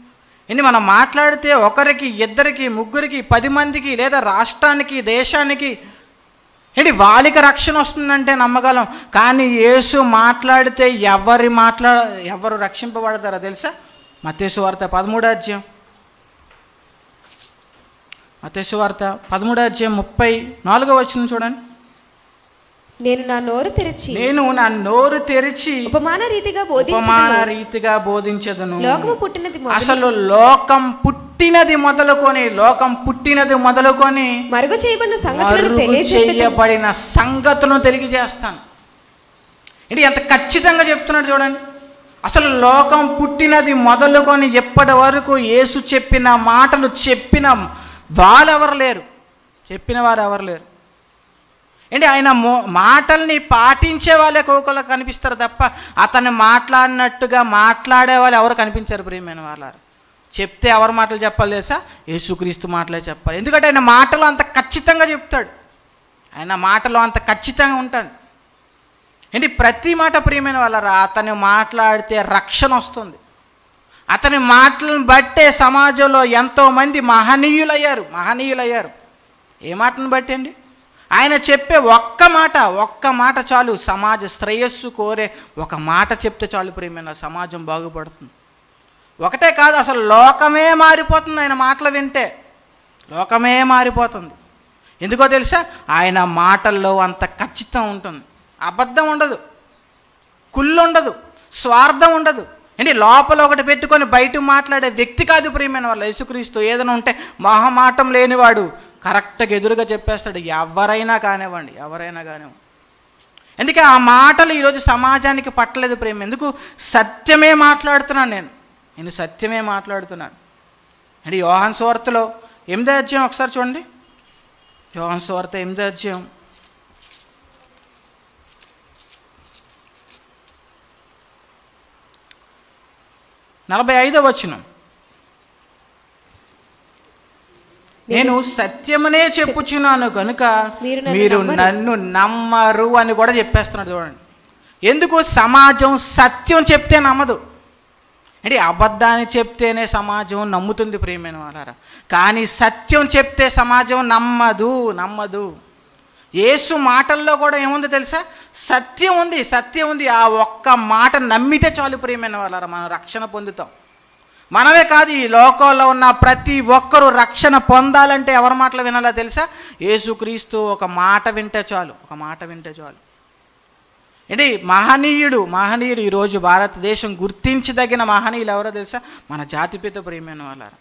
ఇన్ని మనం మాట్లాడితే ఒకరికి ఇద్దరికి ముగ్గురికి పది మందికి లేదా రాష్ట్రానికి దేశానికి ఏంటి వాళ్ళకి రక్షణ వస్తుందంటే నమ్మగలం కానీ యేసు మాట్లాడితే ఎవరి మాట్లా ఎవరు రక్షింపబడతారో తెలుసా మతేసు వార్త పదమూడాధ్యాయం అతేశ్వార్త పదమూడు అధ్యాయం ముప్పై నాలుగో వచ్చిన చూడండి నేను నా నోరు తెరిచి నేను నా నోరు తెరిచి ఉపమాన రీతిగా ఉపమాన రీతిగా బోధించదును లోకము పుట్టినది అసలు లోకం పుట్టినది మొదలుకొని లోకం పుట్టినది మొదలుకొని మరుగు చేయబడిన సంగతి చేయబడిన సంగతులను తెలియజేస్తాను అంటే ఎంత ఖచ్చితంగా చెప్తున్నాడు చూడండి అసలు లోకం పుట్టినది మొదలుకొని ఎప్పటి వరకు యేసు చెప్పిన మాటలు చెప్పిన వాళ్ళెవరు లేరు చెప్పిన వారు ఎవరు లేరు ఏంటి ఆయన మాటల్ని పాటించే వాళ్ళే కోకలు కనిపిస్తారు తప్ప అతన్ని మాట్లాడినట్టుగా మాట్లాడే వాళ్ళు ఎవరు కనిపించారు ప్రియమైన వాళ్ళారు చెప్తే ఎవరి మాటలు చెప్పాలి తెలుసా యేసుక్రీస్తు మాటలే చెప్పాలి ఎందుకంటే ఆయన మాటలు అంత ఖచ్చితంగా చెప్తాడు ఆయన మాటలు అంత ఖచ్చితంగా ఉంటాడు ఏంటి ప్రతి మాట ప్రియమైన వాళ్ళారా అతను మాట్లాడితే రక్షణ వస్తుంది అతని మాటలను బట్టే సమాజంలో ఎంతోమంది మహనీయులయ్యారు మహనీయులయ్యారు ఏ మాటను బట్టండి ఆయన చెప్పే ఒక్క మాట ఒక్క మాట చాలు సమాజ శ్రేయస్సు కోరే ఒక మాట చెప్తే చాలు ప్రేమైన సమాజం బాగుపడుతుంది ఒకటే కాదు అసలు లోకమే మారిపోతుంది ఆయన మాటలు వింటే లోకమే మారిపోతుంది ఎందుకో తెలుసా ఆయన మాటల్లో అంత ఖచ్చితం ఉంటుంది అబద్ధం ఉండదు కుళ్ళు ఉండదు స్వార్థం ఉండదు అంటే లోపల ఒకటి పెట్టుకొని బయట మాట్లాడే వ్యక్తి కాదు ప్రియమైన వాళ్ళు యేసుక్రీస్తు ఏదైనా ఉంటే మహామాటం లేనివాడు కరెక్ట్గా ఎదురుగా చెప్పేస్తాడు ఎవరైనా కానివ్వండి ఎవరైనా కానివ్వండి ఎందుకంటే ఆ మాటలు ఈరోజు సమాజానికి పట్టలేదు ప్రేమ ఎందుకు సత్యమే మాట్లాడుతున్నాను నేను నేను సత్యమే మాట్లాడుతున్నాను అంటే యోహన్ సువార్తలో ఎనిమిదో అధ్యాయం ఒకసారి చూడండి యోహన్ సువార్త ఎనిమిదో అధ్యాయం నలభై ఐదవ వచనం నేను సత్యమనే చెప్పుచున్నాను కనుక మీరు నన్ను నమ్మరు అని కూడా చెప్పేస్తున్నాడు చూడండి ఎందుకు సమాజం సత్యం చెప్తే నమ్మదు అంటే అబద్ధాన్ని చెప్తేనే సమాజం నమ్ముతుంది ప్రియమైన వాళ్ళారా కానీ సత్యం చెప్తే సమాజం నమ్మదు నమ్మదు యేసు మాటల్లో కూడా ఏముంది తెలుసా సత్యం ఉంది సత్యం ఉంది ఆ ఒక్క మాట నమ్మితే చాలు ప్రియమైన వాళ్ళ మనం రక్షణ పొందుతాం మనమే కాదు ఈ లోకంలో ఉన్న ప్రతి ఒక్కరూ రక్షణ పొందాలంటే ఎవరి మాటలు వినాలో తెలుసా యేసుక్రీస్తు ఒక మాట వింటే చాలు ఒక మాట వింటే చాలు ఏంటి మహనీయుడు మహనీయుడు ఈరోజు భారతదేశం గుర్తించదగిన మహనీయులు ఎవరో తెలుసా మన జాతిపిత ప్రియమైన వాళ్ళారా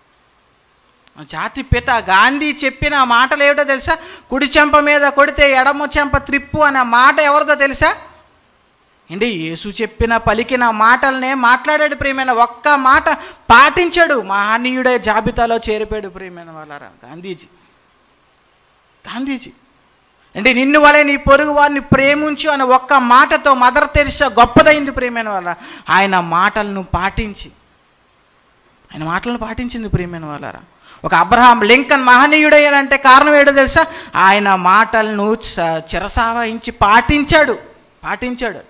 జాతి పిత గాంధీ చెప్పిన మాటలు ఏమిటో తెలుసా కుడి చెంప మీద కొడితే ఎడమ చెంప త్రిప్పు అనే మాట ఎవరిదో తెలుసా అంటే యేసు చెప్పిన పలికిన మాటలనే మాట్లాడాడు ప్రియమైన ఒక్క మాట పాటించాడు మహనీయుడే జాబితాలో చేరిపోయాడు ప్రియమైన వాళ్ళారా గాంధీజీ గాంధీజీ అంటే నిన్ను వలె నీ పొరుగు వారిని ప్రేమించు అనే ఒక్క మాటతో మదర్ తెరిసా గొప్పదైంది ప్రియమైన వాళ్ళ ఆయన మాటలను పాటించి ఆయన మాటలను పాటించింది ప్రియమైన వాళ్ళారా ఒక అబ్రహాం లింకన్ మహనీయుడయ్యాడంటే కారణం ఏడో తెలుసా ఆయన మాటలను చిరసావహించి పాటించాడు పాటించాడు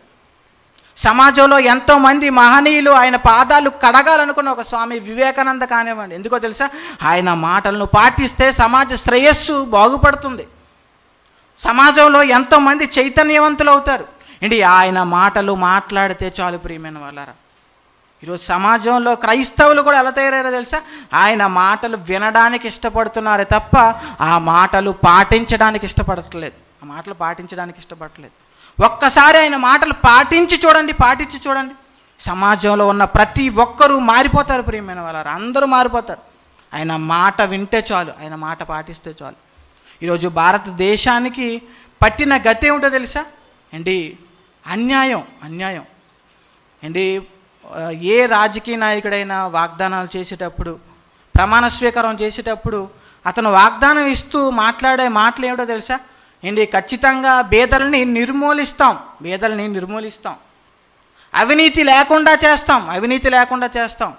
సమాజంలో ఎంతోమంది మహనీయులు ఆయన పాదాలు కడగాలనుకున్న ఒక స్వామి వివేకానంద కానివ్వండి ఎందుకో తెలుసా ఆయన మాటలను పాటిస్తే సమాజ శ్రేయస్సు బాగుపడుతుంది సమాజంలో ఎంతోమంది చైతన్యవంతులు అవుతారు అండి ఆయన మాటలు మాట్లాడితే చాలు ప్రియమైన వాళ్ళారా ఈరోజు సమాజంలో క్రైస్తవులు కూడా ఎలా తయారయ్యారో తెలుసా ఆయన మాటలు వినడానికి ఇష్టపడుతున్నారే తప్ప ఆ మాటలు పాటించడానికి ఇష్టపడట్లేదు ఆ మాటలు పాటించడానికి ఇష్టపడట్లేదు ఒక్కసారి ఆయన మాటలు పాటించి చూడండి పాటించి చూడండి సమాజంలో ఉన్న ప్రతి ఒక్కరూ మారిపోతారు ప్రియమైన వాళ్ళారు అందరూ మారిపోతారు ఆయన మాట వింటే చాలు ఆయన మాట పాటిస్తే చాలు ఈరోజు భారతదేశానికి పట్టిన గతి ఏమిటో తెలుసా అండి అన్యాయం అన్యాయం అండి ఏ రాజకీయ నాయకుడైనా వాగ్దానాలు చేసేటప్పుడు ప్రమాణ స్వీకారం చేసేటప్పుడు అతను వాగ్దానం ఇస్తూ మాట్లాడే మాటలు ఏమిటో తెలుసా ఏంటి ఖచ్చితంగా బేదల్ని నిర్మూలిస్తాం బేదల్ని నిర్మూలిస్తాం అవినీతి లేకుండా చేస్తాం అవినీతి లేకుండా చేస్తాం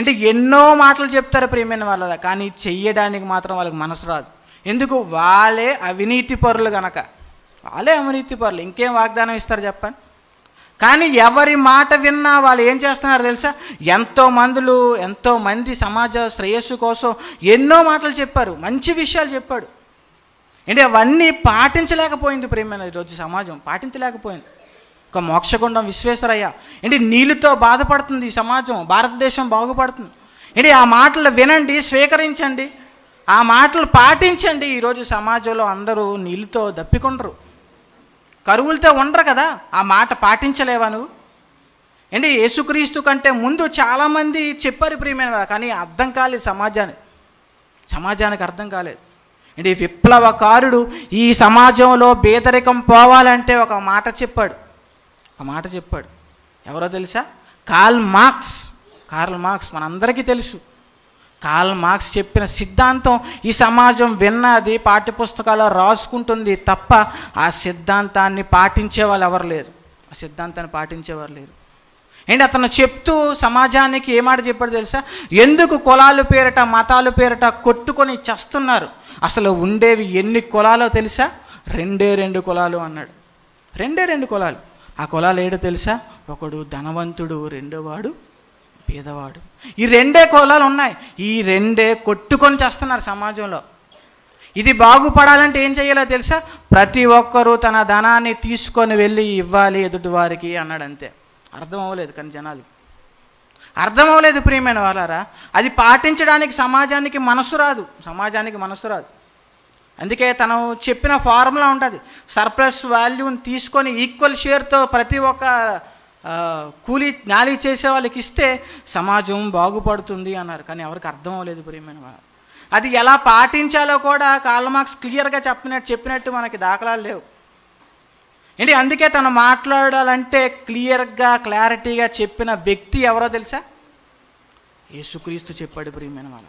అంటే ఎన్నో మాటలు చెప్తారు ప్రియమైన వాళ్ళ కానీ చెయ్యడానికి మాత్రం వాళ్ళకి మనసు రాదు ఎందుకు వాళ్ళే అవినీతి పరులు గనక వాళ్ళే అవినీతి పరులు ఇంకేం వాగ్దానం ఇస్తారు చెప్పండి కానీ ఎవరి మాట విన్నా వాళ్ళు ఏం చేస్తున్నారు తెలుసా ఎంతో మందులు ఎంతో మంది సమాజ శ్రేయస్సు కోసం ఎన్నో మాటలు చెప్పారు మంచి విషయాలు చెప్పాడు అంటే అవన్నీ పాటించలేకపోయింది ప్రేమైన ఈరోజు సమాజం పాటించలేకపోయింది ఒక మోక్షగుండం విశ్వేశ్వరయ్య అంటే నీళ్ళతో బాధపడుతుంది ఈ సమాజం భారతదేశం బాగుపడుతుంది అంటే ఆ మాటలు వినండి స్వీకరించండి ఆ మాటలు పాటించండి ఈరోజు సమాజంలో అందరూ నీళ్ళతో దప్పికొండరు కరువులతో ఉండరు కదా ఆ మాట పాటించలేవా నువ్వు అంటే యేసుక్రీస్తు కంటే ముందు చాలామంది చెప్పారు ప్రియమైన కానీ అర్థం కాలేదు సమాజానికి సమాజానికి అర్థం కాలేదు అంటే విప్లవకారుడు ఈ సమాజంలో బేదరికం పోవాలంటే ఒక మాట చెప్పాడు ఒక మాట చెప్పాడు ఎవరో తెలుసా కార్ల్ మార్క్స్ కార్ల్ మార్క్స్ మనందరికీ తెలుసు కాల్ మార్క్స్ చెప్పిన సిద్ధాంతం ఈ సమాజం విన్నది పాఠ్యపుస్తకాల్లో రాసుకుంటుంది తప్ప ఆ సిద్ధాంతాన్ని పాటించే వాళ్ళు ఎవరు లేరు ఆ సిద్ధాంతాన్ని పాటించేవారు లేరు అండ్ అతను చెప్తూ సమాజానికి ఏ మాట చెప్పాడు తెలుసా ఎందుకు కులాలు పేరట మతాలు పేరట కొట్టుకొని చస్తున్నారు అసలు ఉండేవి ఎన్ని కులాలో తెలుసా రెండే రెండు కులాలు అన్నాడు రెండే రెండు కులాలు ఆ కులాలు ఏడో తెలుసా ఒకడు ధనవంతుడు రెండోవాడు పేదవాడు ఈ రెండే కోలాలు ఉన్నాయి ఈ రెండే కొట్టుకొని చేస్తున్నారు సమాజంలో ఇది బాగుపడాలంటే ఏం చేయాలో తెలుసా ప్రతి ఒక్కరూ తన ధనాన్ని తీసుకొని వెళ్ళి ఇవ్వాలి ఎదుటి వారికి అన్నాడంతే అర్థం అవ్వలేదు కానీ జనాలు అర్థం అవ్వలేదు ప్రియమైన వాళ్ళారా అది పాటించడానికి సమాజానికి మనసు రాదు సమాజానికి మనసు రాదు అందుకే తను చెప్పిన ఫార్ములా ఉంటుంది సర్ప్లస్ వాల్యూని తీసుకొని ఈక్వల్ షేర్తో ప్రతి ఒక్క కూలీ నాలి చేసే వాళ్ళకి ఇస్తే సమాజం బాగుపడుతుంది అన్నారు కానీ ఎవరికి అర్థం అవ్వలేదు ప్రియమైన అది ఎలా పాటించాలో కూడా మార్క్స్ క్లియర్గా చెప్పినట్టు చెప్పినట్టు మనకి దాఖలాలు లేవు ఏంటి అందుకే తను మాట్లాడాలంటే క్లియర్గా క్లారిటీగా చెప్పిన వ్యక్తి ఎవరో తెలుసా యేసుక్రీస్తు చెప్పాడు ప్రియమైన వాళ్ళ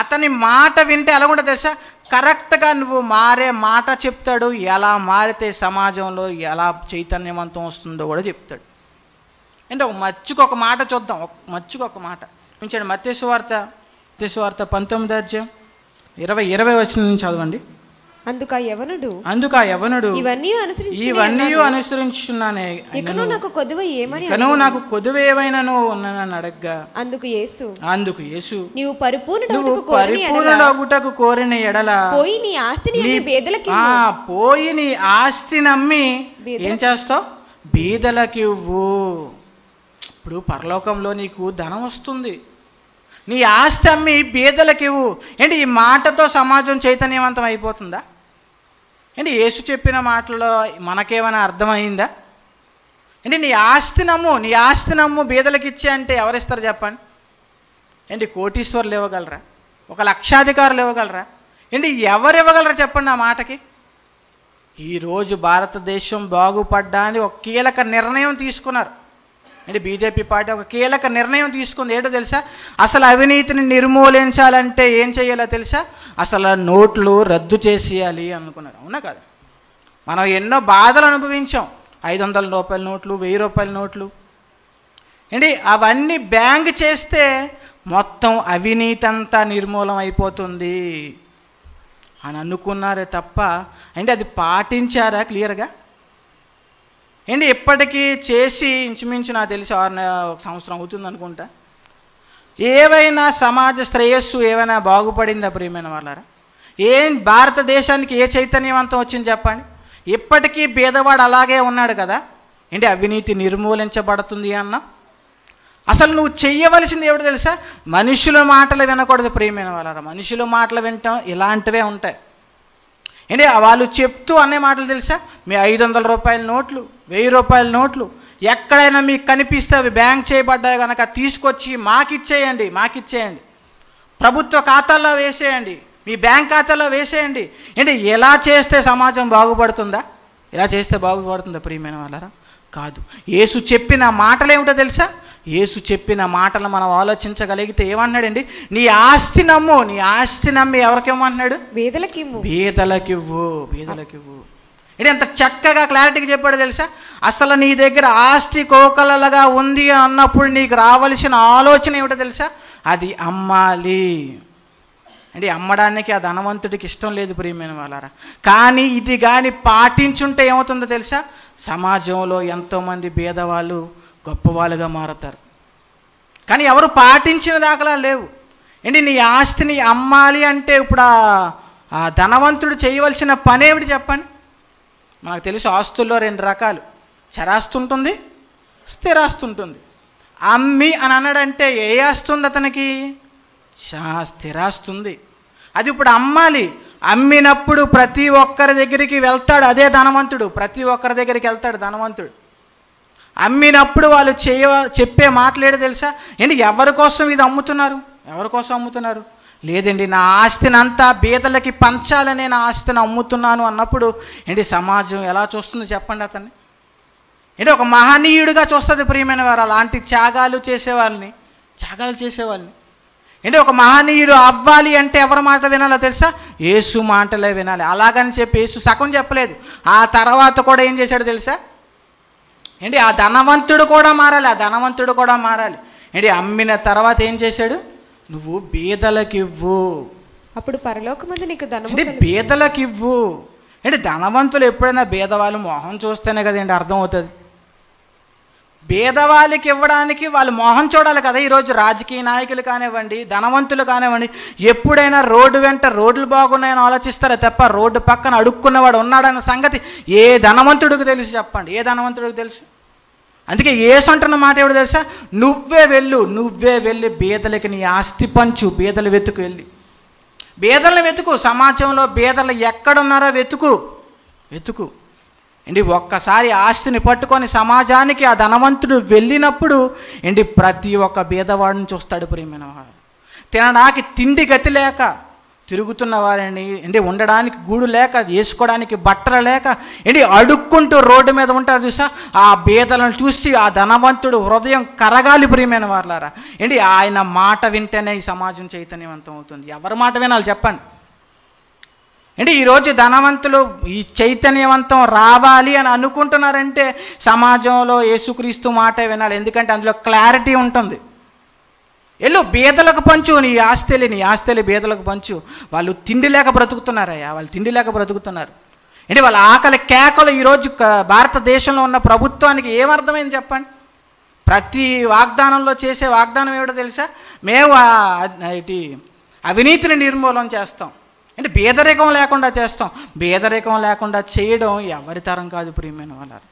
అతని మాట వింటే ఎలా ఉంటుంది తెలుసా కరెక్ట్గా నువ్వు మారే మాట చెప్తాడు ఎలా మారితే సమాజంలో ఎలా చైతన్యవంతం వస్తుందో కూడా చెప్తాడు అంటే ఒక మచ్చుకు ఒక మాట చూద్దాం ఒక మచ్చుకు ఒక మాట వార్త మత్స్యవార్త వార్త పంతొమ్మిది అధ్యాయం ఇరవై ఇరవై వచ్చిన చదవండి అందుక యవనుడు అందుక యవనుడు ఇవన్నీ అనుసరించి ఇవన్నీ అనుసరించున్నానే ఇకను నాకు కొదువ ఏమని ఇకను నాకు కొదువ ఏమైనాను ఉన్ననని అడగ్గా అందుకు యేసు అందుకు యేసు నీవు పరిపూర్ణుడు పరిపూర్ణుడగుటకు కోరిన ఎడల పోయి నీ ఆస్తిని బేదలకి ఆ పోయి నీ ఆస్తి నమ్మి ఏం చేస్తావు బీదలకి ఇవ్వు ఇప్పుడు పరలోకంలో నీకు ధనం వస్తుంది నీ ఆస్తి అమ్మి బీదలకు ఇవ్వు ఏంటి ఈ మాటతో సమాజం చైతన్యవంతం అయిపోతుందా అంటే యేసు చెప్పిన మాటలో మనకేమైనా అర్థమైందా అంటే నీ ఆస్తి నమ్ము నీ ఆస్తి నమ్ము బీదలకు ఇచ్చే అంటే ఎవరిస్తారు చెప్పండి ఏంటి కోటీశ్వరులు ఇవ్వగలరా ఒక లక్షాధికారులు ఇవ్వగలరా ఏంటి ఎవరు ఇవ్వగలరా చెప్పండి ఆ మాటకి ఈరోజు భారతదేశం బాగుపడ్డా అని ఒక కీలక నిర్ణయం తీసుకున్నారు అంటే బీజేపీ పార్టీ ఒక కీలక నిర్ణయం తీసుకుంది ఏటో తెలుసా అసలు అవినీతిని నిర్మూలించాలంటే ఏం చేయాలో తెలుసా అసలు నోట్లు రద్దు చేసేయాలి అనుకున్నారు అవునా కదా మనం ఎన్నో బాధలు అనుభవించాం ఐదు వందల రూపాయల నోట్లు వెయ్యి రూపాయల నోట్లు ఏంటి అవన్నీ బ్యాంక్ చేస్తే మొత్తం అవినీతి అంతా నిర్మూలం అయిపోతుంది అని అనుకున్నారే తప్ప అంటే అది పాటించారా క్లియర్గా ఏంటి ఇప్పటికీ చేసి ఇంచుమించు నాకు తెలిసి ఆరు ఒక సంవత్సరం అవుతుంది అనుకుంటా ఏవైనా సమాజ శ్రేయస్సు ఏవైనా బాగుపడిందా ప్రియమైన వాళ్ళరా ఏం భారతదేశానికి ఏ చైతన్యవంతం వచ్చింది చెప్పండి ఇప్పటికీ పేదవాడు అలాగే ఉన్నాడు కదా ఏంటి అవినీతి నిర్మూలించబడుతుంది అన్న అసలు నువ్వు చెయ్యవలసింది ఎవడు తెలుసా మనుషుల మాటలు వినకూడదు ప్రియమైన వాళ్ళారా మనుషుల మాటలు వినటం ఇలాంటివే ఉంటాయి ఏంటి వాళ్ళు చెప్తూ అనే మాటలు తెలుసా మీ ఐదు వందల రూపాయల నోట్లు వెయ్యి రూపాయల నోట్లు ఎక్కడైనా మీకు కనిపిస్తే అవి బ్యాంక్ చేయబడ్డాయి కనుక తీసుకొచ్చి మాకిచ్చేయండి మాకిచ్చేయండి ప్రభుత్వ ఖాతాల్లో వేసేయండి మీ బ్యాంక్ ఖాతాలో వేసేయండి అంటే ఎలా చేస్తే సమాజం బాగుపడుతుందా ఎలా చేస్తే బాగుపడుతుందా ప్రియమైన వాళ్ళరా కాదు ఏసు చెప్పిన మాటలు ఏమిటో తెలుసా ఏసు చెప్పిన మాటలు మనం ఆలోచించగలిగితే ఏమంటున్నాడండి నీ ఆస్తి నమ్ము నీ ఆస్తి నమ్మి ఎవరికేమంటున్నాడు బీదలకివ్వు బీదలకివ్వు బీదలకివ్వు ఇది ఎంత చక్కగా క్లారిటీగా చెప్పాడు తెలుసా అసలు నీ దగ్గర ఆస్తి కోకలలుగా ఉంది అన్నప్పుడు నీకు రావలసిన ఆలోచన ఏమిటో తెలుసా అది అమ్మాలి అంటే అమ్మడానికి ఆ ధనవంతుడికి ఇష్టం లేదు ప్రియమైన వాళ్ళారా కానీ ఇది కానీ పాటించుంటే ఏమవుతుందో తెలుసా సమాజంలో ఎంతోమంది భేదవాళ్ళు గొప్పవాళ్ళుగా మారతారు కానీ ఎవరు పాటించిన దాఖలా లేవు ఏంటి నీ ఆస్తిని అమ్మాలి అంటే ఇప్పుడు ఆ ధనవంతుడు చేయవలసిన పనేమిటి చెప్పండి మనకు తెలుసు ఆస్తుల్లో రెండు రకాలు చరాస్తు ఉంటుంది స్థిరాస్తు ఉంటుంది అమ్మి అని అన్నాడంటే ఏ ఆస్తు ఉంది అతనికి స్థిరాస్తుంది అది ఇప్పుడు అమ్మాలి అమ్మినప్పుడు ప్రతి ఒక్కరి దగ్గరికి వెళ్తాడు అదే ధనవంతుడు ప్రతి ఒక్కరి దగ్గరికి వెళ్తాడు ధనవంతుడు అమ్మినప్పుడు వాళ్ళు చేయ చెప్పే మాట్లాడే తెలుసా ఏంటి ఎవరి కోసం ఇది అమ్ముతున్నారు ఎవరి కోసం అమ్ముతున్నారు లేదండి నా ఆస్తిని అంతా బీదలకి పంచాలనే నా ఆస్తిని అమ్ముతున్నాను అన్నప్పుడు ఏంటి సమాజం ఎలా చూస్తుందో చెప్పండి అతన్ని ఏంటి ఒక మహనీయుడిగా చూస్తుంది ప్రియమైన వారు అలాంటి త్యాగాలు చేసేవాళ్ళని త్యాగాలు చేసేవాళ్ళని ఏంటి ఒక మహనీయుడు అవ్వాలి అంటే ఎవరి మాట వినాలో తెలుసా యేసు మాటలే వినాలి అలాగని చెప్పి యేసు సగం చెప్పలేదు ఆ తర్వాత కూడా ఏం చేశాడు తెలుసా ఏంటి ఆ ధనవంతుడు కూడా మారాలి ఆ ధనవంతుడు కూడా మారాలి ఏంటి అమ్మిన తర్వాత ఏం చేశాడు నువ్వు బీదలకివ్వు అప్పుడు పరలోకమందు నీకు ధనం అంటే ఇవ్వు అంటే ధనవంతులు ఎప్పుడైనా బీదవాళ్ళు మొహం చూస్తేనే కదండి అర్థం అవుతుంది బీదవాళ్ళకి ఇవ్వడానికి వాళ్ళు మోహం చూడాలి కదా ఈరోజు రాజకీయ నాయకులు కానివ్వండి ధనవంతులు కానివ్వండి ఎప్పుడైనా రోడ్డు వెంట రోడ్లు బాగున్నాయని ఆలోచిస్తారా తప్ప రోడ్డు పక్కన అడుక్కున్నవాడు ఉన్నాడన్న సంగతి ఏ ధనవంతుడికి తెలుసు చెప్పండి ఏ ధనవంతుడికి తెలుసు అందుకే ఏసు అంటున్న మాట ఎవడు తెలుసా నువ్వే వెళ్ళు నువ్వే వెళ్ళి బీదలకి నీ ఆస్తి పంచు బీదలు వెతుకు వెళ్ళి బీదలను వెతుకు సమాజంలో బీదలు ఎక్కడున్నారో వెతుకు వెతుకు ఏంటి ఒక్కసారి ఆస్తిని పట్టుకొని సమాజానికి ఆ ధనవంతుడు వెళ్ళినప్పుడు అండి ప్రతి ఒక్క బీదవాడిని చూస్తాడు ప్రియమైన వాడు తినడానికి తిండి గతి లేక తిరుగుతున్న వారిని అంటే ఉండడానికి గూడు లేక వేసుకోవడానికి బట్టలు లేక ఏంటి అడుక్కుంటూ రోడ్డు మీద ఉంటారు చూసా ఆ బీదలను చూసి ఆ ధనవంతుడు హృదయం కరగాలి ప్రియమైన వారులారా ఏంటి ఆయన మాట వింటేనే ఈ సమాజం చైతన్యవంతం అవుతుంది ఎవరి మాట వినాలి చెప్పండి అంటే ఈరోజు ధనవంతులు ఈ చైతన్యవంతం రావాలి అని అనుకుంటున్నారంటే సమాజంలో యేసుక్రీస్తు మాట వినాలి ఎందుకంటే అందులో క్లారిటీ ఉంటుంది ఎల్లు బీదలకు పంచు నీ ఆస్తిలే నీ ఆస్తిలే బీదలకు పంచు వాళ్ళు తిండి లేక బ్రతుకుతున్నారయ్యా వాళ్ళు తిండి లేక బ్రతుకుతున్నారు అంటే వాళ్ళ ఆకలి కేకలు ఈరోజు భారతదేశంలో ఉన్న ప్రభుత్వానికి ఏమర్థమైంది చెప్పండి ప్రతి వాగ్దానంలో చేసే వాగ్దానం ఏమిటో తెలుసా మేము ఇటు అవినీతిని నిర్మూలన చేస్తాం అంటే బీదరికం లేకుండా చేస్తాం బీదరికం లేకుండా చేయడం ఎవరి తరం కాదు ప్రియమైన వాళ్ళు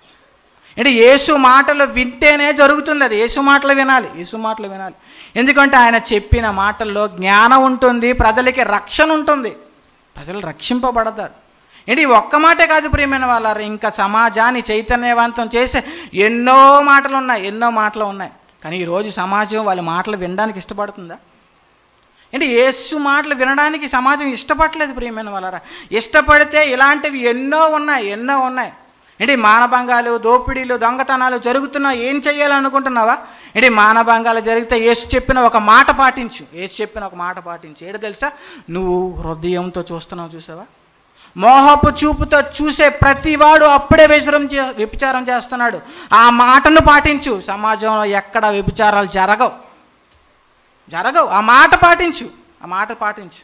అంటే యేసు మాటలు వింటేనే జరుగుతున్నది యేసు మాటలు వినాలి యేసు మాటలు వినాలి ఎందుకంటే ఆయన చెప్పిన మాటల్లో జ్ఞానం ఉంటుంది ప్రజలకి రక్షణ ఉంటుంది ప్రజలు రక్షింపబడతారు ఏంటి ఒక్క మాటే కాదు ప్రియమైన వాళ్ళారు ఇంకా సమాజాన్ని చైతన్యవంతం చేసే ఎన్నో మాటలు ఉన్నాయి ఎన్నో మాటలు ఉన్నాయి కానీ ఈరోజు సమాజం వాళ్ళ మాటలు వినడానికి ఇష్టపడుతుందా అంటే యేసు మాటలు వినడానికి సమాజం ఇష్టపడలేదు ప్రియమైన వాళ్ళారా ఇష్టపడితే ఇలాంటివి ఎన్నో ఉన్నాయి ఎన్నో ఉన్నాయి ఏంటి మానభంగాలు దోపిడీలు దొంగతనాలు జరుగుతున్నా ఏం చేయాలనుకుంటున్నావా ఏంటి మానభంగాలు జరిగితే ఏసు చెప్పిన ఒక మాట పాటించు ఏసు చెప్పిన ఒక మాట పాటించు ఏడు తెలుసా నువ్వు హృదయంతో చూస్తున్నావు చూసావా మోహపు చూపుతో చూసే ప్రతివాడు అప్పుడే వ్యభిచారం చే వ్యభిచారం చేస్తున్నాడు ఆ మాటను పాటించు సమాజంలో ఎక్కడ వ్యభిచారాలు జరగవు జరగవు ఆ మాట పాటించు ఆ మాట పాటించు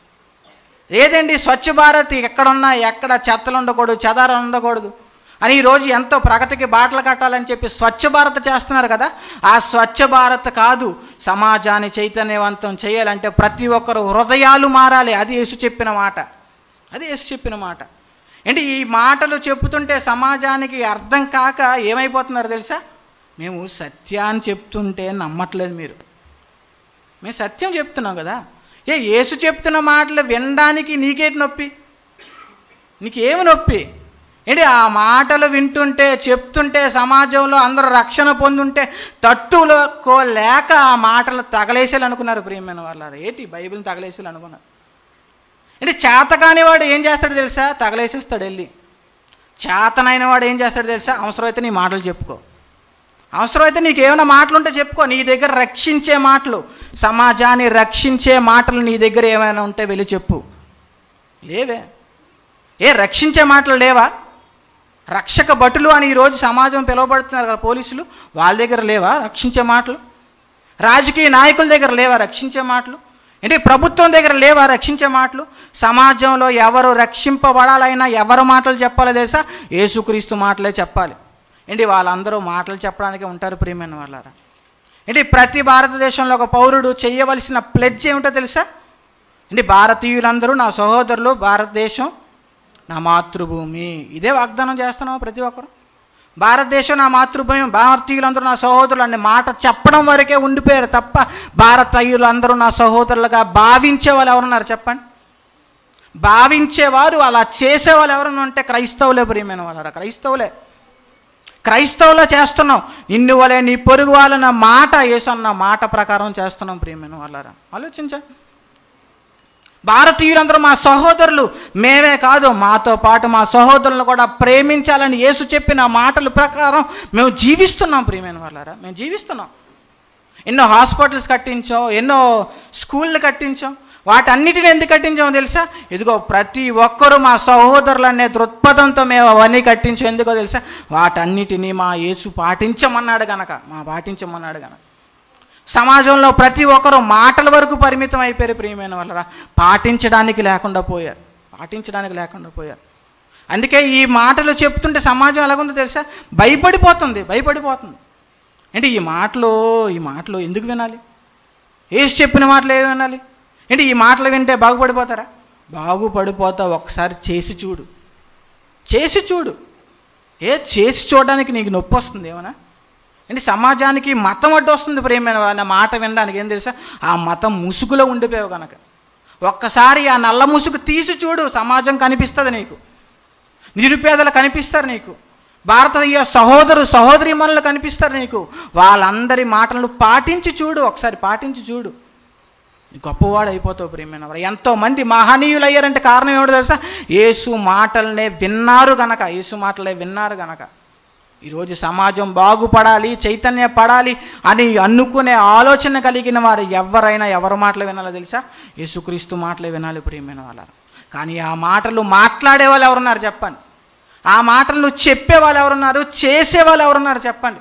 ఏదండి స్వచ్ఛ భారత్ ఎక్కడున్నా ఎక్కడ చెత్తలు ఉండకూడదు చెదారం ఉండకూడదు అని ఈరోజు ఎంతో ప్రగతికి బాటలు కట్టాలని చెప్పి స్వచ్ఛ భారత్ చేస్తున్నారు కదా ఆ స్వచ్ఛ భారత్ కాదు సమాజాన్ని చైతన్యవంతం చేయాలంటే ప్రతి ఒక్కరు హృదయాలు మారాలి అది యేసు చెప్పిన మాట అది యేసు చెప్పిన మాట అంటే ఈ మాటలు చెప్తుంటే సమాజానికి అర్థం కాక ఏమైపోతున్నారు తెలుసా మేము సత్యాన్ని చెప్తుంటే నమ్మట్లేదు మీరు మేము సత్యం చెప్తున్నాం కదా ఏ యేసు చెప్తున్న మాటలు వినడానికి నీకేటి నొప్పి నీకేమి నొప్పి ఏంటి ఆ మాటలు వింటుంటే చెప్తుంటే సమాజంలో అందరూ రక్షణ పొందుంటే తట్టులో లేక ఆ మాటలు తగలేసేలు అనుకున్నారు ప్రియమైన వాళ్ళు ఏంటి బైబిల్ని తగలేసేలు అనుకున్నారు అంటే చేత వాడు ఏం చేస్తాడు తెలుసా తగలేసేస్తాడు వెళ్ళి చేతనైన వాడు ఏం చేస్తాడు తెలుసా అవసరమైతే నీ మాటలు చెప్పుకో అవసరమైతే నీకు ఏమైనా మాటలు ఉంటే చెప్పుకో నీ దగ్గర రక్షించే మాటలు సమాజాన్ని రక్షించే మాటలు నీ దగ్గర ఏమైనా ఉంటే వెళ్ళి చెప్పు లేవే ఏ రక్షించే మాటలు లేవా రక్షక భటులు అని ఈరోజు సమాజం పిలువబడుతున్నారు కదా పోలీసులు వాళ్ళ దగ్గర లేవా రక్షించే మాటలు రాజకీయ నాయకుల దగ్గర లేవా రక్షించే మాటలు అంటే ప్రభుత్వం దగ్గర లేవా రక్షించే మాటలు సమాజంలో ఎవరు రక్షింపబడాలైనా ఎవరు మాటలు చెప్పాలో తెలుసా ఏసుక్రీస్తు మాటలే చెప్పాలి ఏంటి వాళ్ళందరూ మాటలు చెప్పడానికి ఉంటారు ప్రియమైన వాళ్ళారా ఏంటి ప్రతి భారతదేశంలో ఒక పౌరుడు చేయవలసిన ప్లెడ్జ్ ఏమిటో తెలుసా అంటే భారతీయులందరూ నా సహోదరులు భారతదేశం నా మాతృభూమి ఇదే వాగ్దానం చేస్తున్నావు ప్రతి ఒక్కరు భారతదేశం నా మాతృభూమి భారతీయులందరూ నా సహోదరులు అనే మాట చెప్పడం వరకే ఉండిపోయారు తప్ప భారతీయులందరూ నా సహోదరులుగా భావించే వాళ్ళు ఎవరున్నారు చెప్పండి భావించేవారు అలా చేసేవాళ్ళు ఎవరన్నా ఉంటే క్రైస్తవులే ప్రియమైన వాళ్ళు క్రైస్తవులే క్రైస్తవులో చేస్తున్నాం నిన్ను వలే నీ పొరుగు వాళ్ళ మాట వేసన్న మాట ప్రకారం చేస్తున్నాం ప్రియమైన వాళ్ళారా ఆలోచించండి భారతీయులందరూ మా సహోదరులు మేమే కాదు మాతో పాటు మా సహోదరులను కూడా ప్రేమించాలని యేసు చెప్పిన మాటల ప్రకారం మేము జీవిస్తున్నాం ప్రియమైన వాళ్ళారా మేము జీవిస్తున్నాం ఎన్నో హాస్పిటల్స్ కట్టించాం ఎన్నో స్కూళ్ళు కట్టించాం వాటన్నిటిని ఎందుకు కట్టించామో తెలుసా ఇదిగో ప్రతి ఒక్కరూ మా సహోదరులు అనే దృక్పథంతో మేము అవన్నీ కట్టించాం ఎందుకో తెలుసా వాటన్నిటిని మా యేసు పాటించమన్నాడు గనక మా పాటించమన్నాడు గనక సమాజంలో ప్రతి ఒక్కరూ మాటల వరకు పరిమితం అయిపోయారు ప్రియమైన వాళ్ళరా పాటించడానికి లేకుండా పోయారు పాటించడానికి లేకుండా పోయారు అందుకే ఈ మాటలు చెప్తుంటే సమాజం ఎలాగుందో తెలుసా భయపడిపోతుంది భయపడిపోతుంది అంటే ఈ మాటలు ఈ మాటలు ఎందుకు వినాలి ఏసు చెప్పిన మాటలు ఏమి వినాలి అంటే ఈ మాటలు వింటే బాగుపడిపోతారా బాగుపడిపోతా ఒకసారి చేసి చూడు చేసి చూడు ఏ చేసి చూడడానికి నీకు నొప్పి వస్తుంది ఏమన్నా అంటే సమాజానికి మతం అడ్డు వస్తుంది ప్రేమైన వాళ్ళ మాట వినడానికి ఏం తెలుసా ఆ మతం ముసుగులో ఉండిపోయావు కనుక ఒక్కసారి ఆ నల్ల ముసుగు తీసి చూడు సమాజం కనిపిస్తుంది నీకు నిరుపేదలు కనిపిస్తారు నీకు భారతీయ సహోదరు సహోదరిమణులు కనిపిస్తారు నీకు వాళ్ళందరి మాటలను పాటించి చూడు ఒకసారి పాటించి చూడు గొప్పవాడు అయిపోతావు ప్రేమైన వారు ఎంతోమంది మహనీయులు అయ్యారంటే కారణం ఏమిటో తెలుసా యేసు మాటలనే విన్నారు గనక యేసు మాటలే విన్నారు గనక ఈరోజు సమాజం బాగుపడాలి చైతన్యపడాలి అని అనుకునే ఆలోచన కలిగిన వారు ఎవరైనా ఎవరి మాటలు వినాలో తెలుసా యేసుక్రీస్తు మాటలు వినాలి ప్రియమైన వాళ్ళు కానీ ఆ మాటలు మాట్లాడే వాళ్ళు ఎవరున్నారు చెప్పండి ఆ మాటలు చెప్పే వాళ్ళు ఎవరున్నారు చేసే వాళ్ళు ఎవరున్నారు చెప్పండి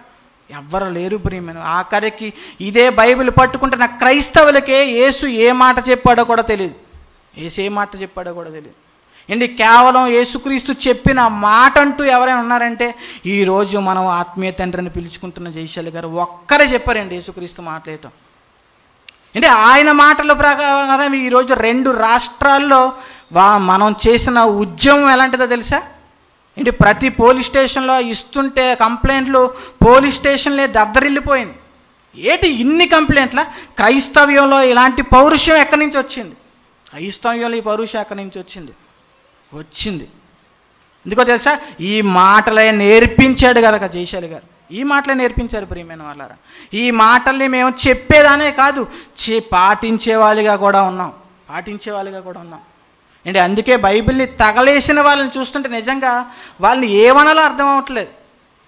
ఎవ్వరు లేరు ప్రియమైన ఆఖరికి ఇదే బైబిల్ పట్టుకుంటున్న క్రైస్తవులకే యేసు ఏ మాట చెప్పాడో కూడా తెలియదు ఏసు ఏ మాట చెప్పాడో కూడా తెలియదు ఏంటి కేవలం యేసుక్రీస్తు చెప్పిన మాట అంటూ ఎవరైనా ఉన్నారంటే ఈరోజు మనం ఆత్మీయ తండ్రిని పిలుచుకుంటున్న జయశాలి గారు ఒక్కరే చెప్పారండి యేసుక్రీస్తు మాట్లాడటం అంటే ఆయన మాటల ప్రకారం ఈరోజు రెండు రాష్ట్రాల్లో వా మనం చేసిన ఉద్యమం ఎలాంటిదో తెలుసా ఏంటి ప్రతి పోలీస్ స్టేషన్లో ఇస్తుంటే కంప్లైంట్లు పోలీస్ స్టేషన్లే దద్దరిల్లిపోయింది ఏంటి ఇన్ని కంప్లైంట్ల క్రైస్తవ్యంలో ఇలాంటి పౌరుషం ఎక్కడి నుంచి వచ్చింది క్రైస్తవ్యంలో ఈ పౌరుషం ఎక్కడి నుంచి వచ్చింది వచ్చింది ఎందుకో తెలుసా ఈ మాటలే నేర్పించాడు కనుక జయశాలి గారు ఈ మాటలే నేర్పించారు ప్రియమైన వాళ్ళారా ఈ మాటల్ని మేము చెప్పేదానే కాదు చే పాటించే వాళ్ళుగా కూడా ఉన్నాం పాటించే వాళ్ళుగా కూడా ఉన్నాం అంటే అందుకే బైబిల్ని తగలేసిన వాళ్ళని చూస్తుంటే నిజంగా వాళ్ళని ఏమనాలో అర్థం అవ్వట్లేదు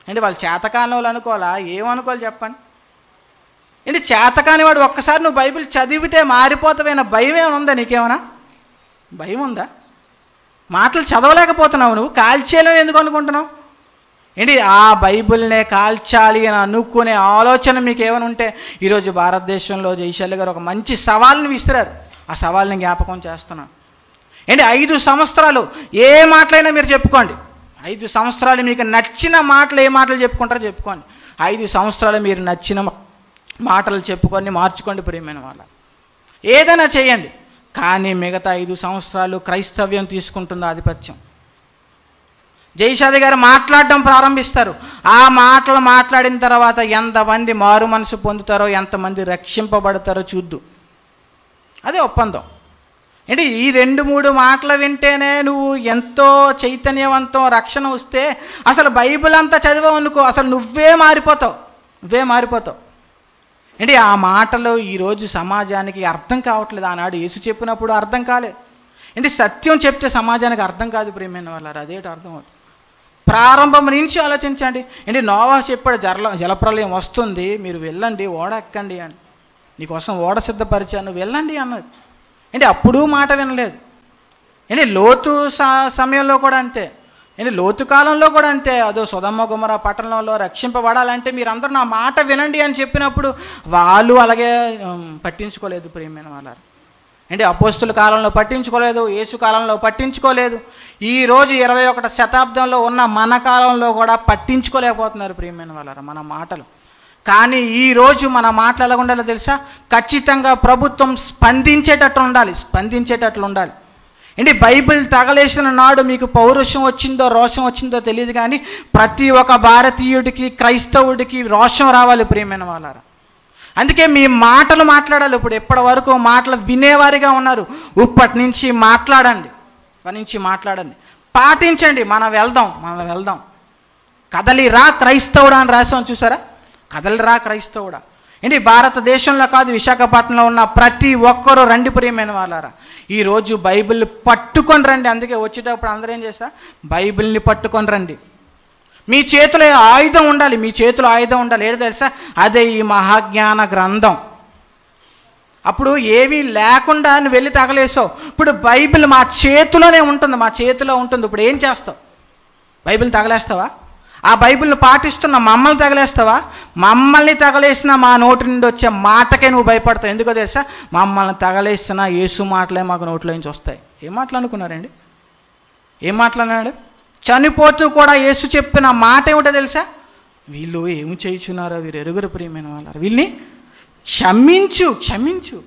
అంటే వాళ్ళు చేతకాని వాళ్ళు అనుకోవాలా ఏమనుకోవాలి చెప్పండి అంటే చేతకాని వాడు ఒక్కసారి నువ్వు బైబిల్ చదివితే మారిపోతావైనా భయం ఏమైనా ఉందా నీకేమైనా భయం ఉందా మాటలు చదవలేకపోతున్నావు నువ్వు కాల్చేయాలని ఎందుకు అనుకుంటున్నావు ఏంటి ఆ బైబిల్నే కాల్చాలి అని అనుకునే ఆలోచన మీకు ఏమైనా ఉంటే ఈరోజు భారతదేశంలో జైశల్య గారు ఒక మంచి సవాల్ని విసిరారు ఆ సవాల్ని జ్ఞాపకం చేస్తున్నాను ఏంటి ఐదు సంవత్సరాలు ఏ మాటలైనా మీరు చెప్పుకోండి ఐదు సంవత్సరాలు మీకు నచ్చిన మాటలు ఏ మాటలు చెప్పుకుంటారో చెప్పుకోండి ఐదు సంవత్సరాలు మీరు నచ్చిన మాటలు చెప్పుకొని మార్చుకోండి ప్రియమైన వాళ్ళ ఏదైనా చేయండి కానీ మిగతా ఐదు సంవత్సరాలు క్రైస్తవ్యం తీసుకుంటుంది ఆధిపత్యం జయశాది గారు మాట్లాడడం ప్రారంభిస్తారు ఆ మాటలు మాట్లాడిన తర్వాత ఎంతమంది మారు మనసు పొందుతారో ఎంతమంది రక్షింపబడతారో చూద్దు అదే ఒప్పందం అంటే ఈ రెండు మూడు మాటలు వింటేనే నువ్వు ఎంతో చైతన్యవంతం రక్షణ వస్తే అసలు బైబిల్ అంతా చదివావు అనుకో అసలు నువ్వే మారిపోతావు నువ్వే మారిపోతావు అంటే ఆ మాటలు ఈరోజు సమాజానికి అర్థం కావట్లేదు ఆనాడు యేసు చెప్పినప్పుడు అర్థం కాలే అంటే సత్యం చెప్తే సమాజానికి అర్థం కాదు ప్రేమైన వాళ్ళారు అదేటి అర్థం అవుతుంది ప్రారంభం నుంచి ఆలోచించండి అంటే నోవా చెప్పాడు జల జలప్రలయం వస్తుంది మీరు వెళ్ళండి ఓడ ఎక్కండి అని నీకోసం ఓడ సిద్ధపరిచాను వెళ్ళండి అన్నాడు అంటే అప్పుడూ మాట వినలేదు అంటే లోతు సమయంలో కూడా అంతే అంటే లోతు కాలంలో కూడా అంతే అదో సుధమ్మ గుమర పట్టణంలో రక్షింపబడాలంటే మీరందరూ నా మాట వినండి అని చెప్పినప్పుడు వాళ్ళు అలాగే పట్టించుకోలేదు ప్రేమైన వాళ్ళు అంటే అపోస్తుల కాలంలో పట్టించుకోలేదు యేసు కాలంలో పట్టించుకోలేదు ఈరోజు ఇరవై ఒకటి శతాబ్దంలో ఉన్న మన కాలంలో కూడా పట్టించుకోలేకపోతున్నారు ప్రియమైన వాళ్ళారు మన మాటలు కానీ ఈరోజు మన మాటలు ఎలాగ ఉండాలో తెలుసా ఖచ్చితంగా ప్రభుత్వం స్పందించేటట్లు ఉండాలి స్పందించేటట్లు ఉండాలి అంటే బైబిల్ తగలేసిన నాడు మీకు పౌరుషం వచ్చిందో రోషం వచ్చిందో తెలియదు కానీ ప్రతి ఒక్క భారతీయుడికి క్రైస్తవుడికి రోషం రావాలి ప్రియమైన వాళ్ళారా అందుకే మీ మాటలు మాట్లాడాలి ఇప్పుడు ఎప్పటి వరకు మాటలు వినేవారిగా ఉన్నారు ఇప్పటి నుంచి మాట్లాడండి నుంచి మాట్లాడండి పాటించండి మనం వెళ్దాం మనం వెళ్దాం కదలిరా క్రైస్తవుడా అని రాసాం చూసారా కదలిరా క్రైస్తవుడా ఏంటి భారతదేశంలో కాదు విశాఖపట్నంలో ఉన్న ప్రతి ఒక్కరూ రండి ప్రియమైన వాళ్ళారా ఈరోజు బైబిల్ని పట్టుకొని రండి అందుకే వచ్చేటప్పుడు అందరూ ఏం చేస్తా బైబిల్ని పట్టుకొని రండి మీ చేతిలో ఆయుధం ఉండాలి మీ చేతిలో ఆయుధం ఉండాలి ఏది తెలుసా అదే ఈ మహాజ్ఞాన గ్రంథం అప్పుడు ఏమీ లేకుండా నువ్వు వెళ్ళి తగలేసావు ఇప్పుడు బైబిల్ మా చేతిలోనే ఉంటుంది మా చేతిలో ఉంటుంది ఇప్పుడు ఏం చేస్తావు బైబిల్ తగలేస్తావా ఆ బైబిల్ని పాటిస్తున్న మమ్మల్ని తగలేస్తావా మమ్మల్ని తగలేసిన మా నోటి నుండి వచ్చే మాటకే నువ్వు భయపడతావు ఎందుకో తెలుసా మమ్మల్ని తగలేసిన యేసు మాటలే మాకు నోట్లోంచి వస్తాయి ఏం మాట్లాడుకున్నారండి ఏం మాట్లాడినాడు చనిపోతూ కూడా యేసు చెప్పిన మాట ఏమిటో తెలుసా వీళ్ళు ఏమి చేయించున్నారో వీరు ఎరుగురు ప్రియమైన వాళ్ళు వీళ్ళని క్షమించు క్షమించు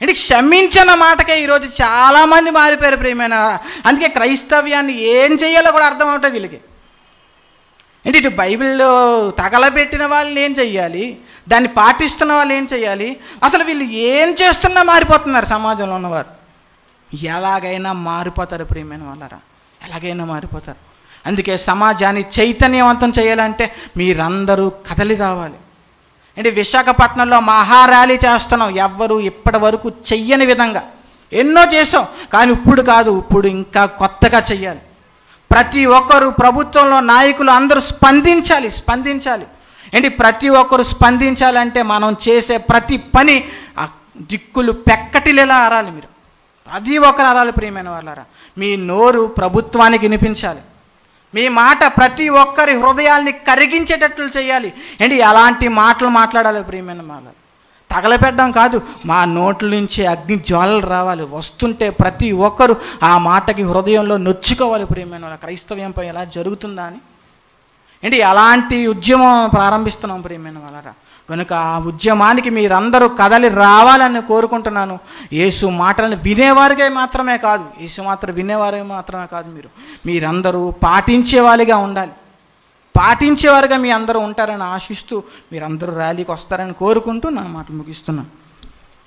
అంటే క్షమించిన మాటకే ఈరోజు చాలామంది మారిపోయారు ప్రియమైన అందుకే క్రైస్తవ్యాన్ని ఏం చేయాలో కూడా అర్థం అవుతుంది వీళ్ళకి అంటే ఇటు బైబిల్లో తగలబెట్టిన వాళ్ళు ఏం చెయ్యాలి దాన్ని పాటిస్తున్న వాళ్ళు ఏం చేయాలి అసలు వీళ్ళు ఏం చేస్తున్నా మారిపోతున్నారు సమాజంలో ఉన్నవారు ఎలాగైనా మారిపోతారు ప్రియమైన వాళ్ళరా ఎలాగైనా మారిపోతారు అందుకే సమాజాన్ని చైతన్యవంతం చేయాలంటే మీరందరూ కదలి రావాలి అంటే విశాఖపట్నంలో ర్యాలీ చేస్తున్నాం ఎవ్వరూ ఇప్పటి వరకు చెయ్యని విధంగా ఎన్నో చేసాం కానీ ఇప్పుడు కాదు ఇప్పుడు ఇంకా కొత్తగా చెయ్యాలి ప్రతి ఒక్కరు ప్రభుత్వంలో నాయకులు అందరూ స్పందించాలి స్పందించాలి ఏంటి ప్రతి ఒక్కరు స్పందించాలంటే మనం చేసే ప్రతి పని దిక్కులు పెక్కటిలేలా ఆరాలి మీరు ప్రతి ఒక్కరు ఆరాలి ప్రియమైన వాళ్ళారా మీ నోరు ప్రభుత్వానికి వినిపించాలి మీ మాట ప్రతి ఒక్కరి హృదయాల్ని కరిగించేటట్లు చేయాలి ఏంటి ఎలాంటి మాటలు మాట్లాడాలి ప్రియమైన వాళ్ళు తగలపెట్టడం కాదు మా నోట్ల నుంచి అగ్ని జ్వాలలు రావాలి వస్తుంటే ప్రతి ఒక్కరు ఆ మాటకి హృదయంలో నొచ్చుకోవాలి ప్రియమైన క్రైస్తవ్యంపై ఎలా జరుగుతుందా అని ఏంటి అలాంటి ఉద్యమం ప్రారంభిస్తున్నాం ప్రియమైన వాళ్ళరా కనుక ఆ ఉద్యమానికి మీరందరూ కదలి రావాలని కోరుకుంటున్నాను యేసు మాటలను వినేవారికే మాత్రమే కాదు యేసు మాత్రం వినేవారే మాత్రమే కాదు మీరు మీరందరూ పాటించే వాళ్ళుగా ఉండాలి పాటించేవారుగా మీ అందరూ ఉంటారని ఆశిస్తూ మీరందరూ ర్యాలీకి వస్తారని కోరుకుంటూ నా మాటలు ముగిస్తున్నాను